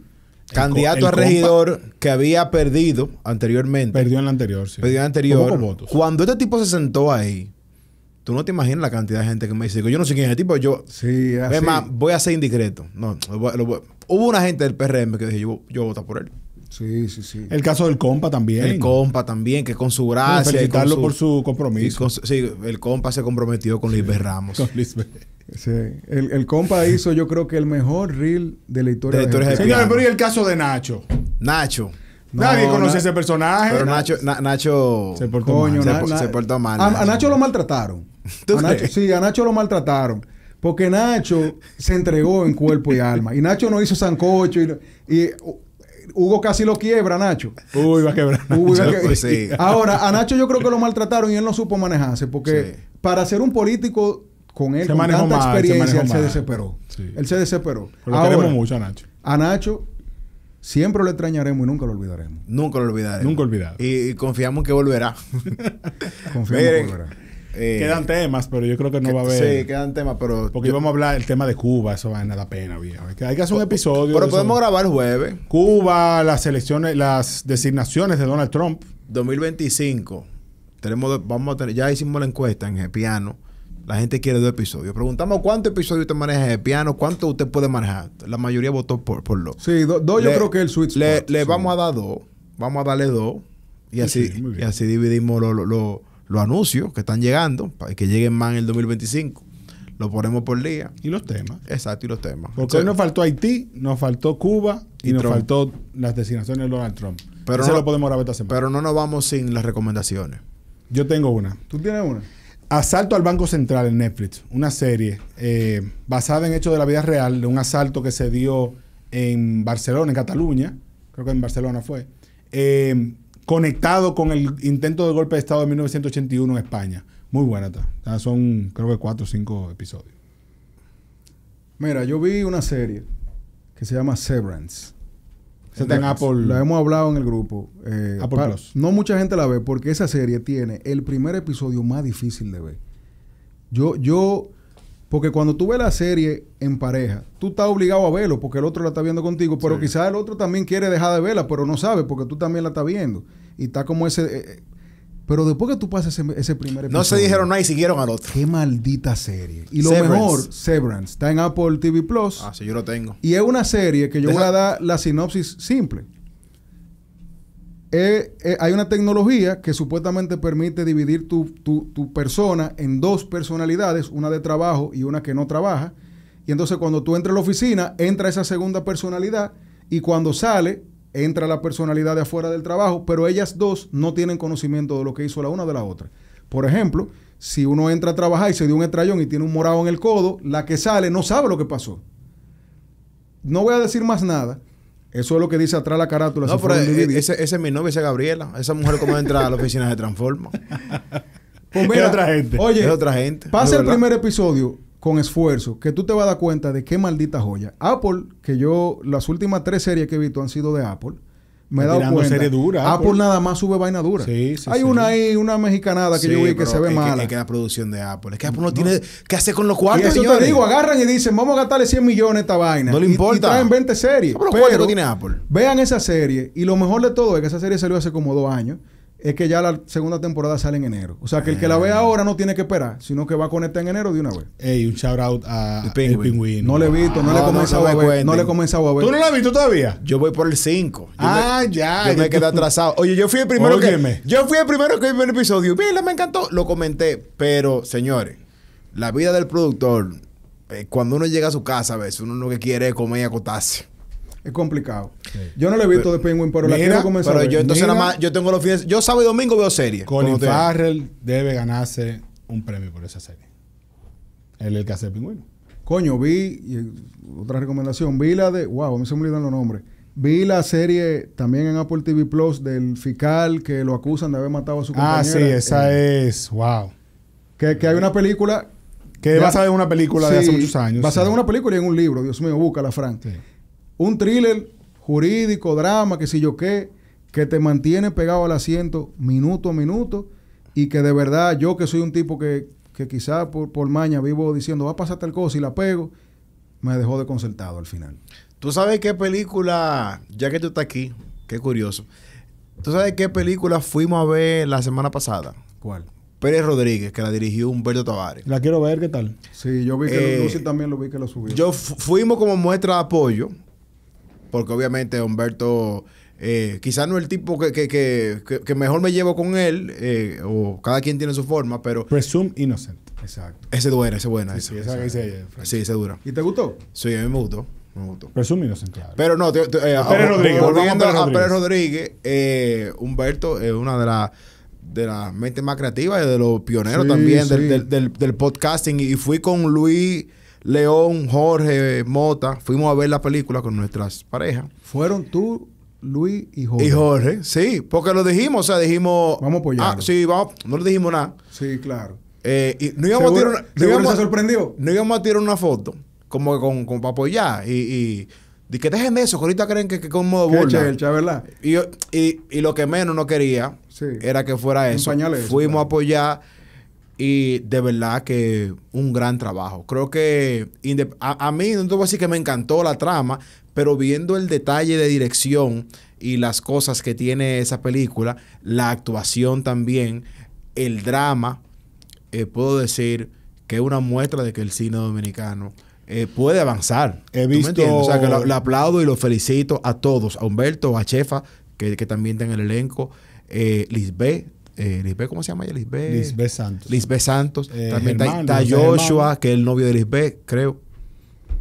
candidato a regidor que había perdido anteriormente. Perdió en la anterior, sí. Perdió en la anterior. votos. Cuando este tipo se sentó ahí, tú no te imaginas la cantidad de gente que me dice, yo no sé quién es este tipo, yo... Sí, así. Es más, voy a ser indiscreto. No, Hubo una gente del PRM que dije, yo, yo voy por él. Sí, sí, sí. El caso del compa también. El compa también, que con su gracia. felicitarlo por su compromiso. sí, el compa se comprometió con Lisbeth Ramos. Con Lisbeth. Sí. El, el, compa hizo, yo creo que el mejor reel de la historia. De pero ¿y el caso de Nacho? Nacho. Nadie conoce ese personaje. Pero Nacho, Nacho se portó mal. a, Nacho. lo maltrataron. sí, a Nacho lo maltrataron. Porque Nacho se entregó en cuerpo y alma. Y Nacho no hizo sancocho. Y, uh, Hugo casi lo quiebra, Nacho. Uy, va a quebrar. Uy, a quebrar. Pues Ahora, a Nacho yo creo que lo maltrataron y él no supo manejarse. Porque para ser un político con él, tanta experiencia, se se desesperó. Él se desesperó. lo queremos mucho a Nacho. A Nacho siempre lo extrañaremos y nunca lo olvidaremos. Nunca lo olvidaremos. Nunca olvidado. Y, y, confiamos que volverá. confiamos en que volverá. Eh, quedan temas, pero yo creo que no va a haber. Sí, quedan temas, pero. Porque vamos íbamos a hablar el tema de Cuba, eso va a la pena, viejo. Hay que, hacer un episodio. Pero podemos grabar jueves. Cuba, las elecciones, las designaciones de Donald Trump. 2025. Tenemos, vamos a tener, ya hicimos la encuesta en el Piano la gente quiere dos episodios. Preguntamos cuántos episodios usted maneja de piano, cuánto usted puede manejar. La mayoría votó por, por lo. Sí, dos yo creo que el switch. Le, vamos a dar dos. Vamos a darle dos. Y así, y así dividimos los anuncios que están llegando para que lleguen más en el 2025. Lo ponemos por día. Y los temas. Exacto, y los temas. Porque hoy nos faltó Haití, nos faltó Cuba y, nos faltó las designaciones de Donald Trump. Pero lo podemos Pero no nos vamos sin las recomendaciones. Yo tengo una. ¿Tú tienes una? Asalto al Banco Central en Netflix, una serie eh, basada en hechos de la vida real, de un asalto que se dio en Barcelona, en Cataluña, creo que en Barcelona fue, eh, conectado con el intento de golpe de Estado de 1981 en España. Muy buena está. son creo que cuatro o cinco episodios. Mira, yo vi una serie que se llama Severance. La hemos hablado en el grupo. Eh, no mucha gente la ve porque esa serie tiene el primer episodio más difícil de ver. Yo, yo, porque cuando tú ves la serie en pareja, tú estás obligado a verlo porque el otro la está viendo contigo, pero quizás el otro también quiere dejar de verla, pero no sabe porque tú también la estás viendo. Y está como ese, eh, pero después que tú pasas ese, primer episodio. No se dijeron nada y siguieron al otro. Qué maldita serie. Y lo mejor, Severance. Está en Apple TV Plus. Ah, sí, yo lo tengo. Y es una serie que yo voy a dar la sinopsis simple. Eh, eh, hay una tecnología que supuestamente permite dividir tu, tu, persona en dos personalidades, una de trabajo y una que no trabaja. Y entonces cuando tú entras a la oficina, entra esa segunda personalidad y cuando sale, entra la personalidad de afuera del trabajo, pero ellas dos no tienen conocimiento de lo que hizo la una de la otra. Por ejemplo, si uno entra a trabajar y se dio un estrellón y tiene un morado en el codo, la que sale no sabe lo que pasó. No voy a decir más nada. Eso es lo que dice atrás la carátula. E, ese, es mi novia, esa es Gabriela. Esa mujer como entra a la oficina de transforma. Pues otra gente. Oye, es otra gente. Pasa el primer episodio con esfuerzo, que tú te vas a dar cuenta de qué maldita joya. Apple, que yo las últimas tres series que he visto han sido de Apple, me da dado cuenta. Serie dura, Apple. nada más sube vaina dura. Hay una ahí, una mexicanada que yo vi que se ve es mala. Que, es que la producción de Apple. Es que Apple no, tiene qué hace con los cuartos. Y te digo, agarran y dicen, vamos a gastarle 100 millones a esta vaina. No le importa. Y, y 20 series. tiene Apple? Vean esa serie. Y lo mejor de todo es que esa serie salió hace como dos años es que ya la segunda temporada sale en enero. O sea, que el que la ve ah. ahora no tiene que esperar, sino que va a conectar en enero de una vez. Ey, un shout out a el Pingüino. No le he visto, no, le he comenzado a ver. No le he comenzado a ver. ¿Tú no la has visto todavía? Yo voy por el 5. Ah, ya. Yo me quedé atrasado. Oye, yo fui el primero que... Yo fui el primero que vi el episodio. Mira, me encantó. Lo comenté. Pero, señores, la vida del productor, eh, cuando uno llega a su casa, a veces uno lo que quiere es comer y acotarse. Es complicado. Yo no le he visto de Penguin, pero la quiero comenzar. Pero yo entonces nada más, yo tengo los fines. Yo sábado y domingo veo series. Colin Farrell debe ganarse un premio por esa serie. Él es el que hace pingüino. Coño, vi, otra recomendación, vi la de, wow, a mí se me olvidan los nombres. Vi la serie también en Apple TV Plus del fiscal que lo acusan de haber matado a su compañera. Ah, sí, esa es, wow. Que, hay una película que basada en una película de hace muchos años. Basada en una película y en un libro, Dios mío, búscala, Frank. Sí. Un thriller jurídico, drama, que si yo qué, que te mantiene pegado al asiento minuto a minuto y que de verdad yo que soy un tipo que, que quizás por, por maña vivo diciendo va a pasar tal cosa y la pego, me dejó desconcertado al final. ¿Tú sabes qué película, ya que tú estás aquí, qué curioso, ¿tú sabes qué película fuimos a ver la semana pasada? ¿Cuál? Pérez Rodríguez, que la dirigió Humberto Tavares. La quiero ver, ¿qué tal? Sí, yo vi que eh, también lo vi que lo subió. Yo fuimos como muestra de apoyo porque obviamente Humberto eh, quizás no el tipo que, que, que, que, mejor me llevo con él, eh, o cada quien tiene su forma, pero... Presume Innocent. Exacto. Ese duele, ese buena. ese, sí, esa, sí, ese dura. ¿Y te gustó? Sí, a mí me gustó. Me gustó. Presume Innocent, claro. Pero no, eh, Pérez ah, Rodríguez. Volviendo a Pérez Rodríguez, eh, Humberto es una de las de mentes más creativas y de los pioneros también del, del, del, podcasting. Y fui con Luis León, Jorge, Mota, fuimos a ver la película con nuestras parejas. ¿Fueron tú, Luis y Jorge? Y Jorge, sí, porque lo dijimos, o sea, dijimos... Vamos a apoyar. Ah, sí, no le dijimos nada. Sí, claro. Eh, no íbamos a tirar una, No íbamos a tirar una foto, como con, con para apoyar. Y, y, que dejen eso, que ahorita creen que, con modo ¿verdad? Y, lo que menos no quería era que fuera eso. Fuimos a apoyar y de verdad que un gran trabajo. Creo que a, mí, no te voy a decir que me encantó la trama, pero viendo el detalle de dirección y las cosas que tiene esa película, la actuación también, el drama, eh, puedo decir que es una muestra de que el cine dominicano eh, puede avanzar. He visto. o sea, que lo aplaudo y lo felicito a todos, a Humberto, a Chefa, que, también está en el elenco, eh, Lisbeth eh, Lisbeth, ¿cómo se llama ella? Lisbeth. Lisbeth Santos. Lisbeth Santos. Eh, También está, Joshua, que es el novio de Lisbeth, creo.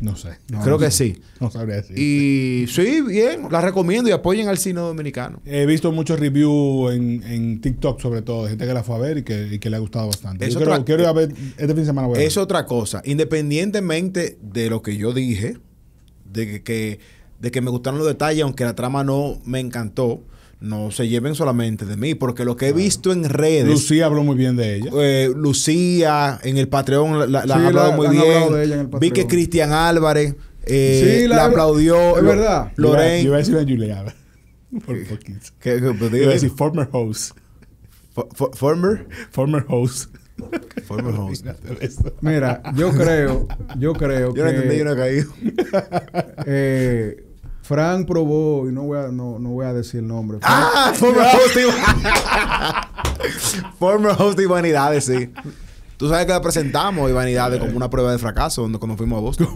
No sé. creo que sí. No sabría decir. Y sí, bien, la recomiendo y apoyen al cine dominicano. He visto muchos reviews en, en, TikTok, sobre todo, de gente que la fue a ver y que, le ha gustado bastante. Es otra, eh, ver este fin de semana. es otra cosa. Independientemente de lo que yo dije, de que, de que me gustaron los detalles, aunque la trama no me encantó no se lleven solamente de mí, porque lo que he visto en redes. Lucía habló muy bien de ella. Eh, Lucía, en el Patreon, la, ha han hablado muy la bien. Hablado de ella en el Patreon. Vi que Cristian Álvarez eh, la, aplaudió. Es verdad. Loren. Yo voy a decir a Por poquito. Yo iba a decir former host. former? Former host. Former host. Mira, yo creo, yo creo no entendí, yo no he caído. eh, Frank probó, y no voy a, no, voy a decir el nombre. ah, former host de, former host sí. Tú sabes que la presentamos Ivanidades como una prueba de fracaso cuando fuimos a Boston.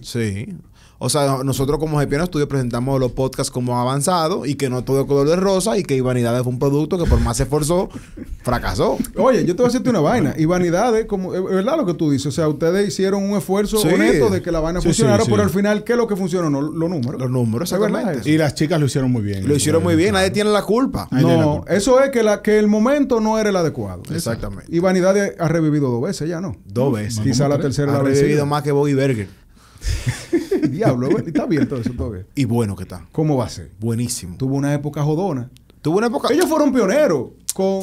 Sí. O sea, nosotros como Gepiano Studio presentamos los podcasts como avanzado y que no todo color de rosa y que Ivanidades fue un producto que por más esfuerzo fracasó. Oye, yo te voy a decirte una vaina. Ivanidades, como, verdad lo que tú dices. O sea, ustedes hicieron un esfuerzo honesto de que la vaina funcionara, pero al final, ¿qué es lo que funcionó? los números. Los números, exactamente. y las chicas lo hicieron muy bien. Lo hicieron muy bien. Nadie tiene la culpa. no, eso es que, el momento no era el adecuado. Exactamente. Y ha revivido dos veces, ya no. Dos veces. Quizá la tercera ha revivido más que Bobby Berger. Diablo, está bien todo eso, todo Y bueno que está. ¿Cómo va a ser? Buenísimo. Tuvo una época jodona. Tuvo una época. Ellos fueron pioneros.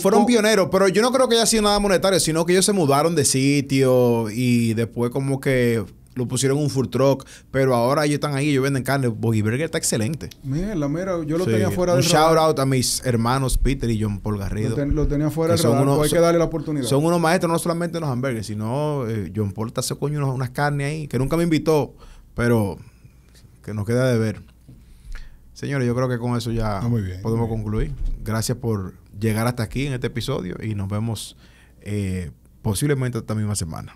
fueron pioneros, pero yo no creo que haya sido nada monetario, sino que ellos se mudaron de sitio y después como que lo pusieron un food truck, pero ahora ellos están ahí, ellos venden carne. Boogie Burger está excelente. Mira, la mera, yo lo tenía fuera de Un shout out a mis hermanos Peter y John Paul Garrido. Lo, tenía fuera de pues hay que darle la oportunidad. Son unos maestros no solamente en los hamburgues, sino eh, John Paul está haciendo unas, unas carnes ahí, que nunca me invitó, pero que nos queda de ver. Señores, yo creo que con eso ya ah, podemos concluir. Gracias por llegar hasta aquí en este episodio y nos vemos eh, posiblemente esta misma semana.